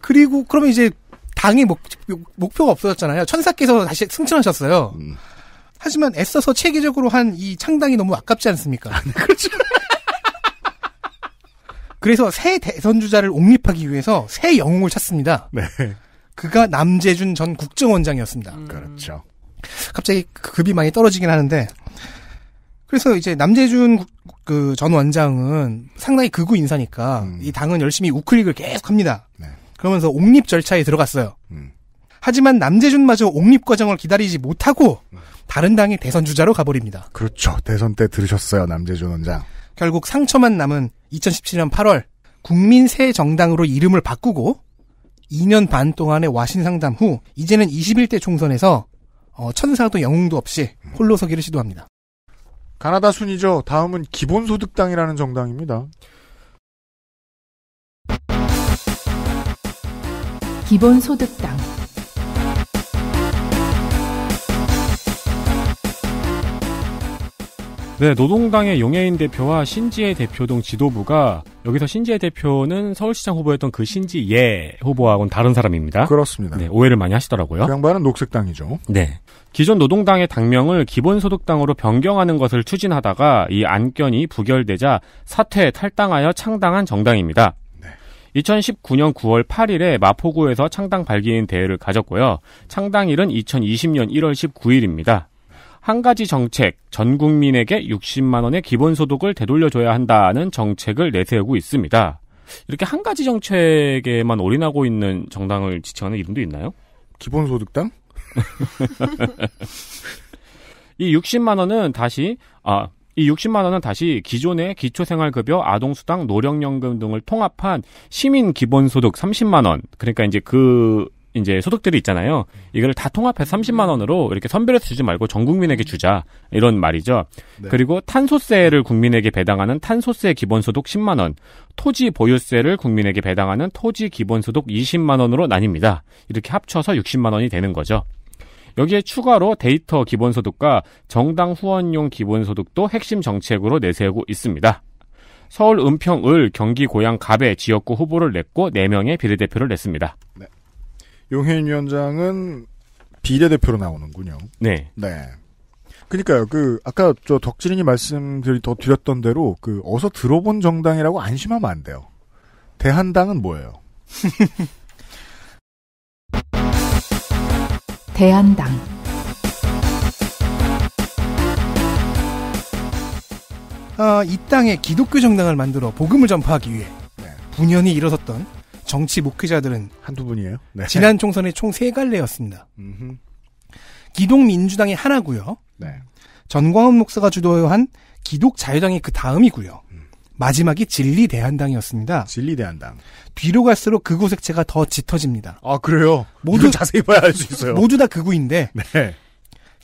그리고 그러면 이제 당이 목, 목표가 없어졌잖아요. 천사께서 다시 승천하셨어요. 음. 하지만 애써서 체계적으로 한 이 창당이 너무 아깝지 않습니까? 아, 네, 그렇죠. 그래서 새 대선주자를 옹립하기 위해서 새 영웅을 찾습니다. 네. 그가 남재준 전 국정원장이었습니다. 음. 그렇죠. 갑자기 급이 많이 떨어지긴 하는데 그래서 이제 남재준 그 전 원장은 상당히 극우 인사니까 음. 이 당은 열심히 우클릭을 계속합니다. 네. 그러면서 옹립 절차에 들어갔어요. 음. 하지만 남재준마저 옹립 과정을 기다리지 못하고 음. 다른 당의 대선 주자로 가버립니다. 그렇죠. 대선 때 들으셨어요, 남재준 원장. 결국 상처만 남은 2017년 8월 국민새정당으로 이름을 바꾸고 2년 반 동안의 와신 상담 후 이제는 21대 총선에서 어, 천사도 영웅도 없이 홀로 서기를 시도합니다. 가나다 순이죠. 다음은 기본소득당이라는 정당입니다. 기본소득당 네, 노동당의 용해인 대표와 신지혜 대표 등 지도부가 여기서 신지혜 대표는 서울시장 후보였던 그신지혜 후보하고는 다른 사람입니다. 그렇습니다. 네, 오해를 많이 하시더라고요. 그 양반은 녹색당이죠. 네. 기존 노동당의 당명을 기본소득당으로 변경하는 것을 추진하다가 이안견이 부결되자 사퇴 탈당하여 창당한 정당입니다. 2019년 9월 8일에 마포구에서 창당 발기인 대회를 가졌고요. 창당일은 2020년 1월 19일입니다. 한 가지 정책, 전 국민에게 60만 원의 기본소득을 되돌려줘야 한다는 정책을 내세우고 있습니다. 이렇게 한 가지 정책에만 올인하고 있는 정당을 지칭하는 이름도 있나요? 기본소득당? 이 60만 원은 다시 아, 이 60만 원은 다시 기존의 기초생활급여, 아동수당, 노령연금 등을 통합한 시민기본소득 30만 원. 그러니까 이제 그 이제 소득들이 있잖아요. 이걸 다 통합해서 30만 음. 원으로 이렇게 선별해서 주지 말고 전 국민에게 주자 이런 말이죠. 네. 그리고 탄소세를 국민에게 배당하는 탄소세 기본소득 10만 원, 토지 보유세를 국민에게 배당하는 토지 기본소득 20만 원으로 나뉩니다. 이렇게 합쳐서 60만 원이 되는 거죠. 여기에 추가로 데이터 기본소득과 정당 후원용 기본소득도 핵심 정책으로 내세우고 있습니다. 서울 은평을 경기 고양 갑의 지역구 후보를 냈고 4명의 비례대표를 냈습니다. 네. 용혜인 위원장은 비례대표로 나오는군요. 네. 네. 그니까요. 그 아까 저 덕진이 말씀드리 더 드렸던 대로 그 어서 들어본 정당이라고 안심하면 안 돼요. 대한당은 뭐예요? 대한당. 아, 이 땅에 기독교 정당을 만들어 복음을 전파하기 위해 네. 분연히 일어섰던 정치 목회자들은 한두 분이에요. 네. 지난 총선에 총 세 갈래였습니다. 기독 민주당이 하나고요. 네. 전광훈 목사가 주도한 기독 자유당이 그 다음이고요. 음. 마지막이 진리 대한당이었습니다. 진리 대한당. 뒤로 갈수록 극우 그 색채가 더 짙어집니다. 아 그래요? 모두 자세히 봐야 할 수 있어요. 모두 다 극우인데. 네.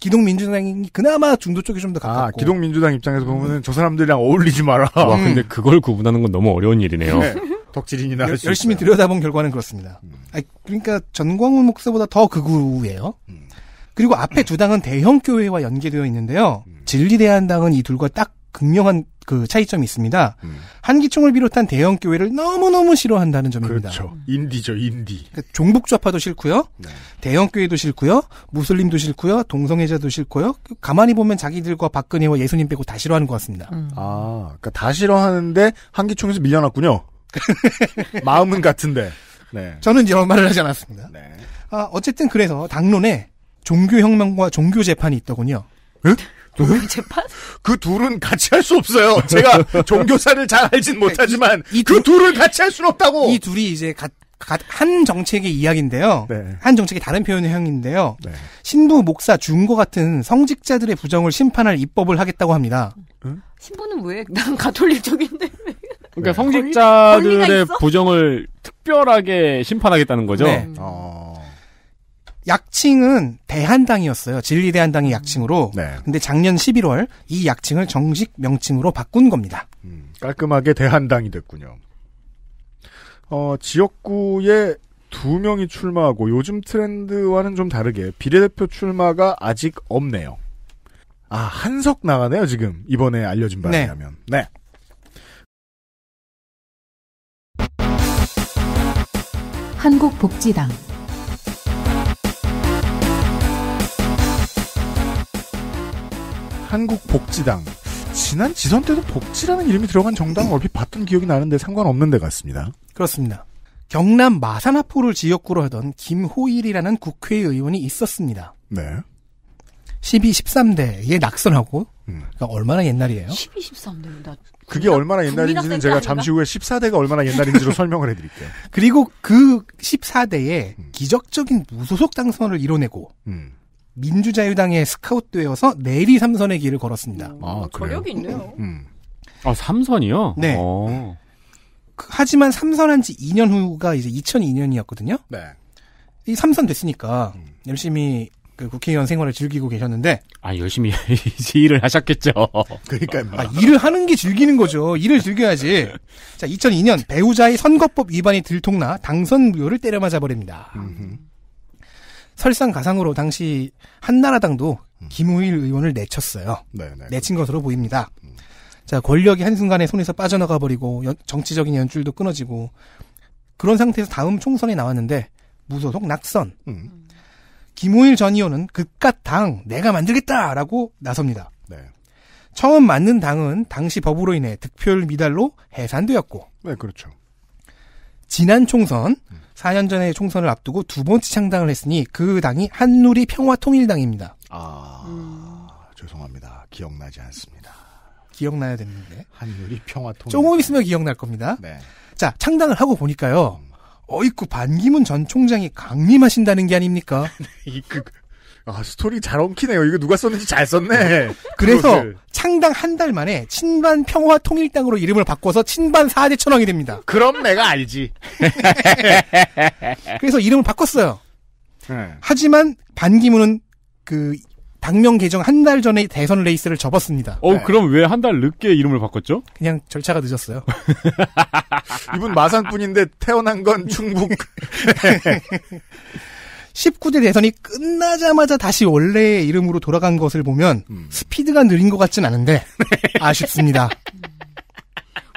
기독민주당이 그나마 중도 쪽이 좀더 아, 가깝고. 아, 기독민주당 입장에서 보면은 음. 저 사람들이랑 어울리지 마라. 와, 근데 그걸 구분하는 건 너무 어려운 일이네요. 네. 덕질인이나 열, 열심히 들여다본 결과는 그렇습니다. 음. 아니, 그러니까 전광훈 목사보다 더 극우예요. 그 음. 그리고 앞에 두 당은 대형 교회와 연계되어 있는데요. 음. 진리대한당은 이 둘과 딱 극명한 그 차이점이 있습니다. 음. 한기총을 비롯한 대형 교회를 너무너무 싫어한다는 점입니다. 그렇죠. 인디죠, 인디. 그러니까 종북 좌파도 싫고요. 네. 대형 교회도 싫고요. 무슬림도 싫고요. 동성애자도 싫고요. 가만히 보면 자기들과 박근혜와 예수님 빼고 다 싫어하는 것 같습니다. 음. 아, 그러니까 다 싫어하는데 한기총에서 밀려났군요. 마음은 같은데. 네. 저는 이런 말을 하지 않았습니다. 네. 아, 어쨌든 그래서 당론에 종교혁명과 종교재판이 있더군요. 에? 재판? 그 둘은 같이 할 수 없어요. 제가 종교사를 잘 알진 못하지만 이, 이그 두, 둘을 같이 할 수는 없다고. 이 둘이 이제 가, 가, 한 정책의 이야기인데요. 네. 한 정책의 다른 표현의 향인데요 네. 신부, 목사, 중고 같은 성직자들의 부정을 심판할 입법을 하겠다고 합니다. 응? 신부는 왜? 난 가톨릭적인데. 그러니까 네. 성직자들의 부정을 특별하게 심판하겠다는 거죠. 네. 음. 어... 약칭은 대한당이었어요. 진리대한당이 음. 약칭으로. 네. 근데 작년 11월 이 약칭을 정식 명칭으로 바꾼 겁니다. 음, 깔끔하게 대한당이 됐군요. 어, 지역구에 두 명이 출마하고 요즘 트렌드와는 좀 다르게 비례대표 출마가 아직 없네요. 아, 한석 나가네요, 지금. 이번에 알려진 바에 의하면. 네. 네. 한국복지당 한국복지당 지난 지선 때도 복지라는 이름이 들어간 정당을 얼핏 봤던 기억이 나는데 상관없는 데 같습니다. 그렇습니다. 경남 마산하포를 지역구로 하던 김호일이라는 국회의원이 있었습니다. 네. 12, 13대에 낙선하고 음. 그러니까 얼마나 옛날이에요? 12, 13대입니다. 그게 얼마나 옛날인지는 제가 잠시 후에 14대가 얼마나 옛날인지로 설명을 해드릴게요. 그리고 그 14대에 음. 기적적인 무소속 당선을 이뤄내고 음. 민주자유당에 스카웃되어서 내리 삼선의 길을 걸었습니다. 음, 아, 저력이 있네요. 음. 아, 3선이요? 네. 오. 어. 그, 하지만 삼선한지 2년 후가 이제 2002년이었거든요. 네. 이삼선 됐으니까 열심히 그 국회의원 생활을 즐기고 계셨는데 아 열심히 일을 하셨겠죠. 그러니까 아, 일을 하는 게 즐기는 거죠. 일을 즐겨야지. 자, 2002년 배우자의 선거법 위반이 들통나 당선 무효를 때려맞아 버립니다. 설상가상으로 당시 한나라당도 음. 김우일 의원을 내쳤어요. 네네, 네. 내친 것으로 보입니다. 음. 자, 권력이 한순간에 손에서 빠져나가 버리고 정치적인 연줄도 끊어지고 그런 상태에서 다음 총선에 나왔는데 무소속 낙선. 음. 김호일 전 의원은 그깟 당 내가 만들겠다라고 나섭니다. 네. 처음 맞는 당은 당시 법으로 인해 득표율 미달로 해산되었고. 네, 그렇죠. 지난 총선, 4년 전에 총선을 앞두고 두 번째 창당을 했으니 그 당이 한누리 평화통일당입니다. 아, 죄송합니다. 기억나지 않습니다. 기억나야 되는데. 한누리 평화통일. 조금 있으면 기억날 겁니다. 네. 자, 창당을 하고 보니까요. 음. 어이쿠 반기문 전 총장이 강림하신다는 게 아닙니까? 네, 이 그, 아 스토리 잘 엉키네요. 이거 누가 썼는지 잘 썼네. 그래서 창당 한 달 만에 친반 평화 통일당으로 이름을 바꿔서 친반 4대 천왕이 됩니다. 그럼 내가 알지. 그래서 이름을 바꿨어요. 네. 하지만 반기문은 그 당명 개정 한 달 전에 대선 레이스를 접었습니다. 어, 네. 그럼 왜 한 달 늦게 이름을 바꿨죠? 그냥 절차가 늦었어요. 이분 마산 분인데 태어난 건 충북. 19대 대선이 끝나자마자 다시 원래의 이름으로 돌아간 것을 보면 음. 스피드가 느린 것 같진 않은데 아쉽습니다.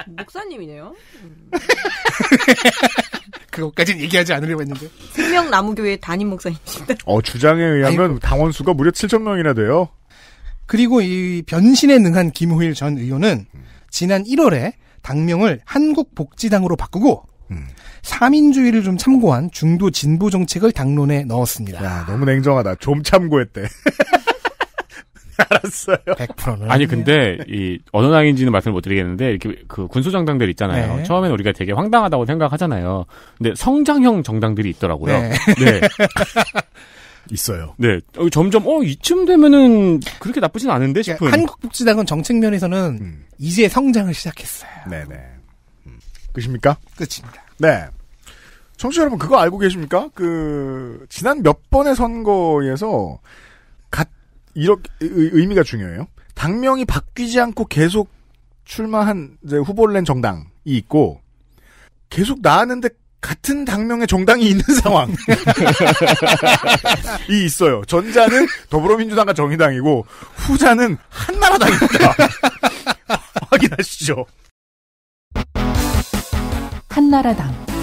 음. 목사님이네요. 음. 그것까지는 얘기하지 않으려고 했는데. 생명나무교회 담임 목사입니다. 어, 주장에 의하면 아이고. 당원 수가 무려 7천 명이나 돼요. 그리고 이 변신에 능한 김호일 전 의원은 지난 1월에 당명을 한국복지당으로 바꾸고 음. 3인주의를 좀 참고한 중도 진보 정책을 당론에 넣었습니다. 야, 너무 냉정하다. 좀 참고했대. 알았어요. 100%는. 아니 근데 이 어느 당인지는 말씀을 못 드리겠는데 이렇게 그 군소정당들 있잖아요. 네. 처음엔 우리가 되게 황당하다고 생각하잖아요. 근데 성장형 정당들이 있더라고요. 네. 네. 있어요. 네. 어, 점점 어 이쯤 되면은 그렇게 나쁘진 않은데 그 싶은. 그러니까 한국복지당은 정책 면에서는 음. 이제 성장을 시작했어요. 네네. 음. 끝입니까? 끝입니다. 네. 청취자 여러분 그거 알고 계십니까? 그 지난 몇 번의 선거에서 이렇게 의미가 중요해요. 당명이 바뀌지 않고 계속 출마한 후보를 낸 정당이 있고 계속 나왔는데 같은 당명의 정당이 있는 상황이 있어요. 전자는 더불어민주당과 정의당이고 후자는 한나라당입니다. 확인하시죠. 한나라당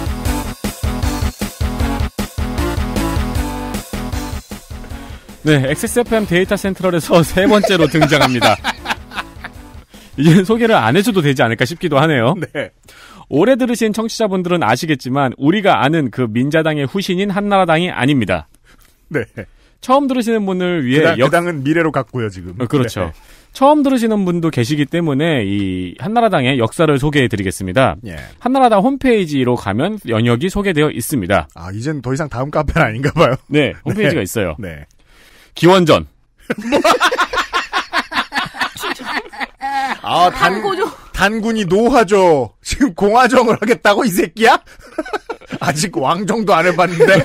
네, XSFM 데이터 센트럴에서 세 번째로 등장합니다. 이제 소개를 안 해줘도 되지 않을까 싶기도 하네요. 네. 오래 들으신 청취자분들은 아시겠지만 우리가 아는 그 민자당의 후신인 한나라당이 아닙니다. 네. 처음 들으시는 분을 위해 그, 역... 그 당은 미래로 갔고요 지금. 어, 그렇죠. 네. 처음 들으시는 분도 계시기 때문에 이 한나라당의 역사를 소개해드리겠습니다. 예. 한나라당 홈페이지로 가면 연혁이 소개되어 있습니다. 아 이젠 더 이상 다음 카페는 아닌가 봐요. 네, 네. 홈페이지가 네. 있어요. 네. 기원전. 아, 아, 단, 단군이 노화죠 지금 공화정을 하겠다고, 이 새끼야? 아직 왕정도 안 해봤는데.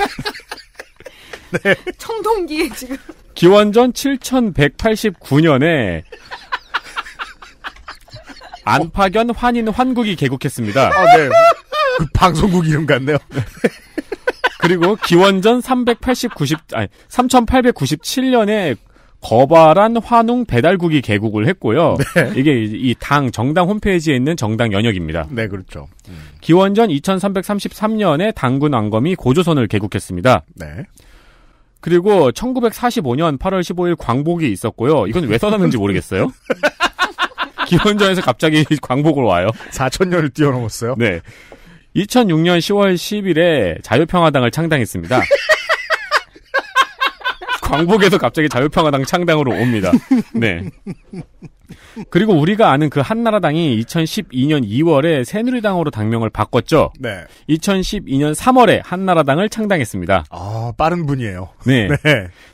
네. 청동기에 지금. 기원전 7189년에 안파견 환인 환국이 개국했습니다. 아, 네. 그 방송국 이름 같네요. 그리고 기원전 389, 아니, 3897년에 거발한 환웅 배달국이 개국을 했고요. 네. 이게 이 당 정당 홈페이지에 있는 정당 연역입니다. 네, 그렇죠. 음. 기원전 2333년에 당군 왕검이 고조선을 개국했습니다. 네. 그리고 1945년 8월 15일 광복이 있었고요. 이건 왜 써놨는지 모르겠어요. 기원전에서 갑자기 광복을 와요. 4천년을 뛰어넘었어요. 네. 2006년 10월 10일에 자유평화당을 창당했습니다. 광복에서 갑자기 자유평화당 창당으로 옵니다. 네. 그리고 우리가 아는 그 한나라당이 2012년 2월에 새누리당으로 당명을 바꿨죠. 네. 2012년 3월에 한나라당을 창당했습니다. 아, 빠른 분이에요. 네. 네.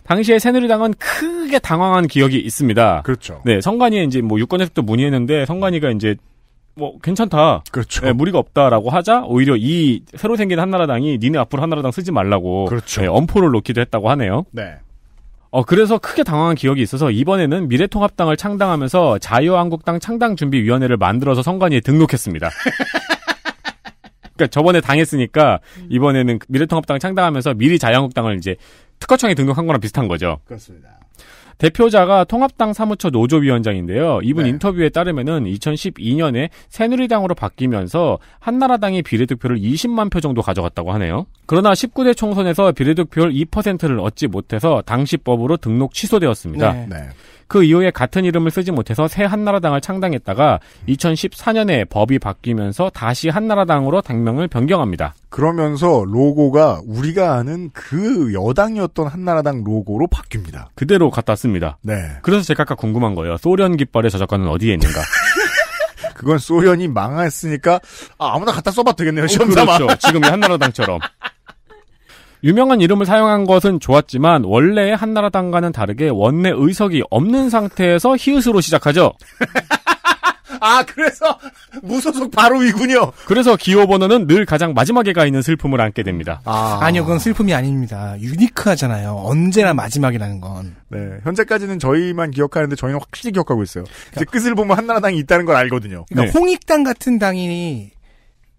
당시에 새누리당은 크게 당황한 기억이 있습니다. 그렇죠. 네, 성관이의 이제 뭐 유권자식도 문의했는데 성관이가 이제 뭐 괜찮다. 그렇죠. 네, 무리가 없다라고 하자 오히려 이 새로 생긴 한나라당이 니네 앞으로 한나라당 쓰지 말라고 그렇죠. 네, 엄포를 놓기도 했다고 하네요. 네. 어 그래서 크게 당황한 기억이 있어서 이번에는 미래통합당을 창당하면서 자유한국당 창당준비위원회를 만들어서 선관위에 등록했습니다. 그러니까 저번에 당했으니까 음. 이번에는 미래통합당 창당하면서 미리 자유한국당을 이제 특허청에 등록한 거랑 비슷한 거죠. 그렇습니다. 대표자가 통합당 사무처 노조위원장인데요. 이분 네. 인터뷰에 따르면은 2012년에 새누리당으로 바뀌면서 한나라당이 비례득표를 20만 표 정도 가져갔다고 하네요. 그러나 19대 총선에서 비례득표율 2%를 얻지 못해서 당시법으로 등록 취소되었습니다. 네. 네. 그 이후에 같은 이름을 쓰지 못해서 새 한나라당을 창당했다가 2014년에 법이 바뀌면서 다시 한나라당으로 당명을 변경합니다. 그러면서 로고가 우리가 아는 그 여당이었던 한나라당 로고로 바뀝니다. 그대로 갖다 씁니다. 네. 그래서 제가 아까 궁금한 거예요. 소련 깃발의 저작권은 어디에 있는가? 그건 소련이 망했으니까 아, 아무나 갖다 써봐도 되겠네요. 시험 어, 그렇죠. 지금 의 한나라당처럼. 유명한 이름을 사용한 것은 좋았지만 원래 한나라당과는 다르게 원내 의석이 없는 상태에서 히읗으로 시작하죠. 아 그래서 무소속 바로 위군요. 그래서 기호 번호는 늘 가장 마지막에 가 있는 슬픔을 안게 됩니다. 아... 아니요 그건 슬픔이 아닙니다. 유니크하잖아요. 언제나 마지막이라는 건. 네 현재까지는 저희만 기억하는데 저희는 확실히 기억하고 있어요. 그러니까... 이제 끝을 보면 한나라당이 있다는 걸 알거든요. 그러니까 네. 홍익당 같은 당이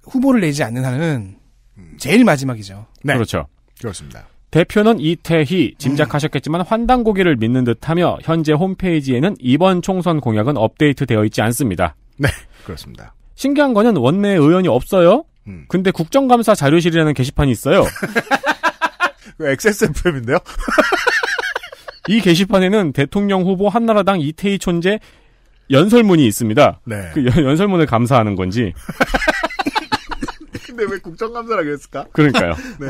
후보를 내지 않는 한은 음. 제일 마지막이죠. 네. 그렇죠. 그렇습니다. 대표는 이태희 짐작하셨겠지만 환당 고기를 믿는 듯하며 현재 홈페이지에는 이번 총선 공약은 업데이트되어 있지 않습니다. 네, 그렇습니다. 신기한 거는 원내 의원이 없어요. 음. 근데 국정감사 자료실이라는 게시판이 있어요. XSFM인데요? 이 게시판에는 대통령 후보 한나라당 이태희 촌재 연설문이 있습니다. 네. 그 연, 설문을 감사하는 건지. 근데 왜국정감사라그랬을까 그러니까요. 네.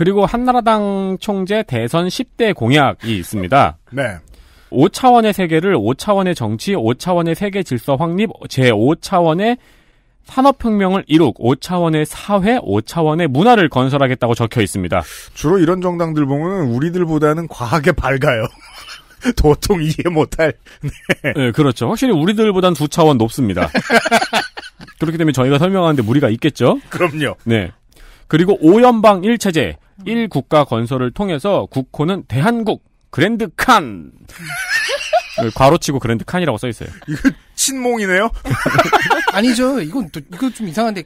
그리고 한나라당 총재 대선 10대 공약이 있습니다. 네. 5차원의 세계를 5차원의 정치, 5차원의 세계 질서 확립, 제5차원의 산업혁명을 이룩, 5차원의 사회, 5차원의 문화를 건설하겠다고 적혀 있습니다. 주로 이런 정당들 보면 우리들보다는 과하게 밝아요. 도통 이해 못할. 네. 네, 그렇죠. 확실히 우리들보단 두 차원 높습니다. 그렇기 때문에 저희가 설명하는데 무리가 있겠죠? 그럼요. 네. 그리고 오연방 일체제, 일 국가 건설을 통해서 국호는 대한국 그랜드 칸. 괄호치고 그랜드 칸이라고 써 있어요. 이거 친몽이네요? 아니죠. 이건 또, 이거 좀 이상한데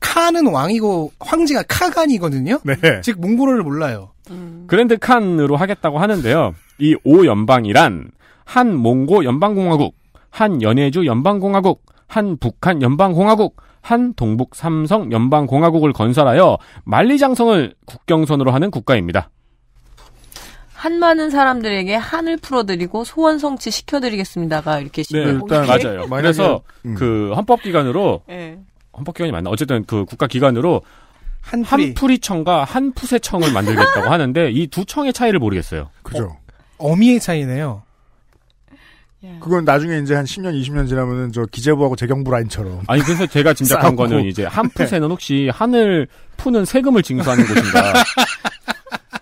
칸은 왕이고 황제가 카간이거든요. 네. 즉 몽골어를 몰라요. 음. 그랜드 칸으로 하겠다고 하는데요. 이 오연방이란 한 몽고 연방공화국, 한 연해주 연방공화국, 한 북한 연방공화국, 한 동북 삼성 연방공화국을 건설하여 만리장성을 국경선으로 하는 국가입니다. 한 많은 사람들에게 한을 풀어드리고 소원 성취 시켜드리겠습니다가 이렇게 네, 일단 맞아요. 네. 그래서 음. 그 헌법 기관으로 네. 헌법 기관이 맞나? 어쨌든 그 국가 기관으로 한풀이. 한풀이청과 한푸세청을 만들겠다고 하는데 이 두 청의 차이를 모르겠어요. 그죠. 어. 어미의 차이네요. 예. 그건 나중에 이제 한 10년, 20년 지나면은 저 기재부하고 재경부 라인처럼. 아니, 그래서 제가 짐작한 거는 이제 한푸세는 네. 혹시 한을 푸는 세금을 징수하는 곳인가.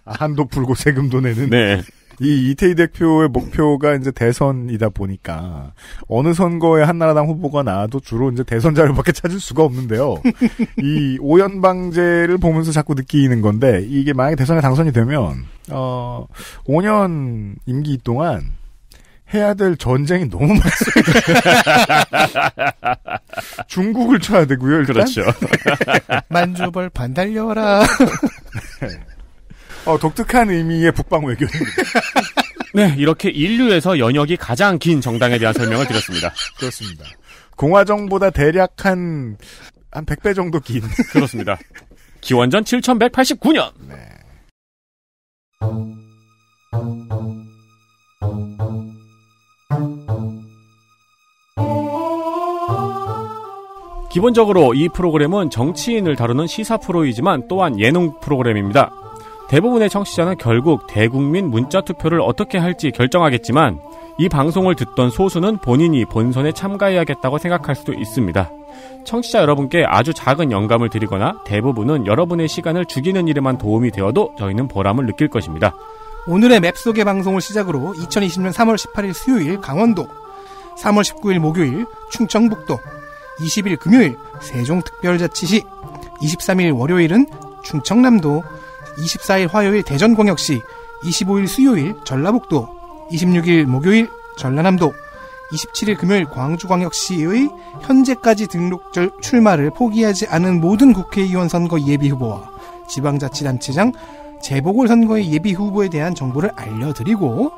아, 한도 풀고 세금도 내는. 네. 이 이태희 대표의 목표가 이제 대선이다 보니까 어느 선거에 한나라당 후보가 나와도 주로 이제 대선 자료밖에 찾을 수가 없는데요. 이 오연방제를 보면서 자꾸 느끼는 건데 이게 만약에 대선에 당선이 되면 어 5년 임기 동안 해야 될 전쟁이 너무 많습니다. 중국을 쳐야 되고요. 일단. 그렇죠. 만주벌 반달려라. 어, 독특한 의미의 북방 외교입니다. 네, 이렇게 인류에서 연역이 가장 긴 정당에 대한 설명을 드렸습니다. 그렇습니다. 공화정보다 대략 한, 한 100배 정도 긴. 그렇습니다. 기원전 7189년! 네. 기본적으로 이 프로그램은 정치인을 다루는 시사 프로이지만 또한 예능 프로그램입니다. 대부분의 청취자는 결국 대국민 문자 투표를 어떻게 할지 결정하겠지만 이 방송을 듣던 소수는 본인이 본선에 참가해야겠다고 생각할 수도 있습니다. 청취자 여러분께 아주 작은 영감을 드리거나 대부분은 여러분의 시간을 죽이는 일에만 도움이 되어도 저희는 보람을 느낄 것입니다. 오늘의 맵 소개 방송을 시작으로 2020년 3월 18일 수요일 강원도, 3월 19일 목요일 충청북도, 20일 금요일 세종특별자치시, 23일 월요일은 충청남도, 24일 화요일 대전광역시, 25일 수요일 전라북도, 26일 목요일 전라남도, 27일 금요일 광주광역시의 현재까지 등록절 출마를 포기하지 않은 모든 국회의원 선거 예비후보와 지방자치단체장 재보궐선거의 예비후보에 대한 정보를 알려드리고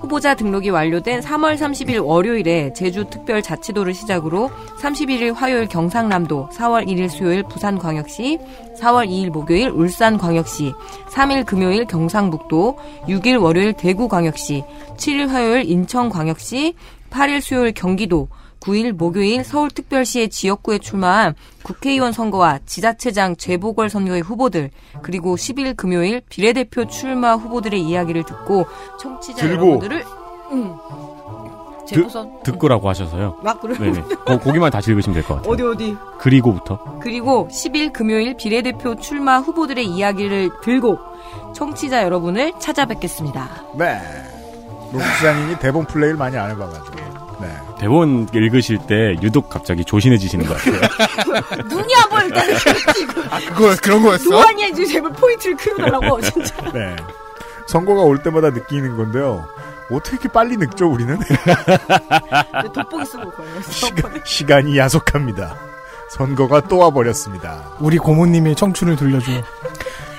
후보자 등록이 완료된 3월 30일 월요일에 제주 특별 자치도를 시작으로 31일 화요일 경상남도, 4월 1일 수요일 부산광역시, 4월 2일 목요일 울산광역시, 3일 금요일 경상북도, 6일 월요일 대구광역시, 7일 화요일 인천광역시, 8일 수요일 경기도, 9일 목요일 서울특별시의 지역구에 출마한 국회의원 선거와 지자체장 재보궐선거의 후보들 그리고 10일 금요일 비례대표 출마 후보들의 이야기를 듣고 청취자 여러분들을 음. 재보선 듣, 듣고라고 하셔서요. 막 아, 그러면 네네. 기만 다시 읽으시면 될 것 같아요. 어디 어디. 그리고부터. 그리고 10일 금요일 비례대표 출마 후보들의 이야기를 들고 청취자 여러분을 찾아뵙겠습니다. 네. 농수장인이 대본 플레이를 많이 안 해봐가지고. 네. 대본 읽으실 때 유독 갑자기 조신해지시는 것 같아요. 눈이 안 보일 때는 그렇고. 아, 아, 그거, 그런 거였어? 도안이 이제 제발 포인트를 키우더라고, 네. 진짜. 네. 선거가 올 때마다 느끼는 건데요. 어떻게 이렇게 빨리 늙죠, 우리는? 돋보기 쓰고 걸렸요 시간, 이 야속합니다. 선거가 또 와버렸습니다. 우리 고모님이 청춘을 돌려줘.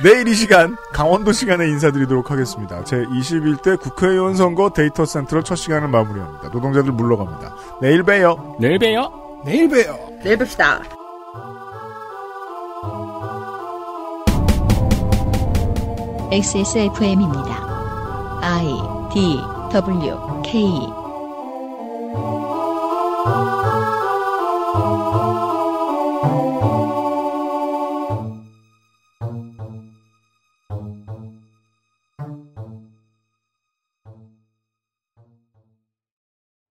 내일 이 시간 강원도 시간에 인사드리도록 하겠습니다. 제 21대 국회의원 선거 데이터 센트럴 첫 시간을 마무리합니다. 노동자들 물러갑니다. 내일 봬요. 내일 봬요. 내일 봬요. 내일 뵙시다. XSFM입니다. I D W K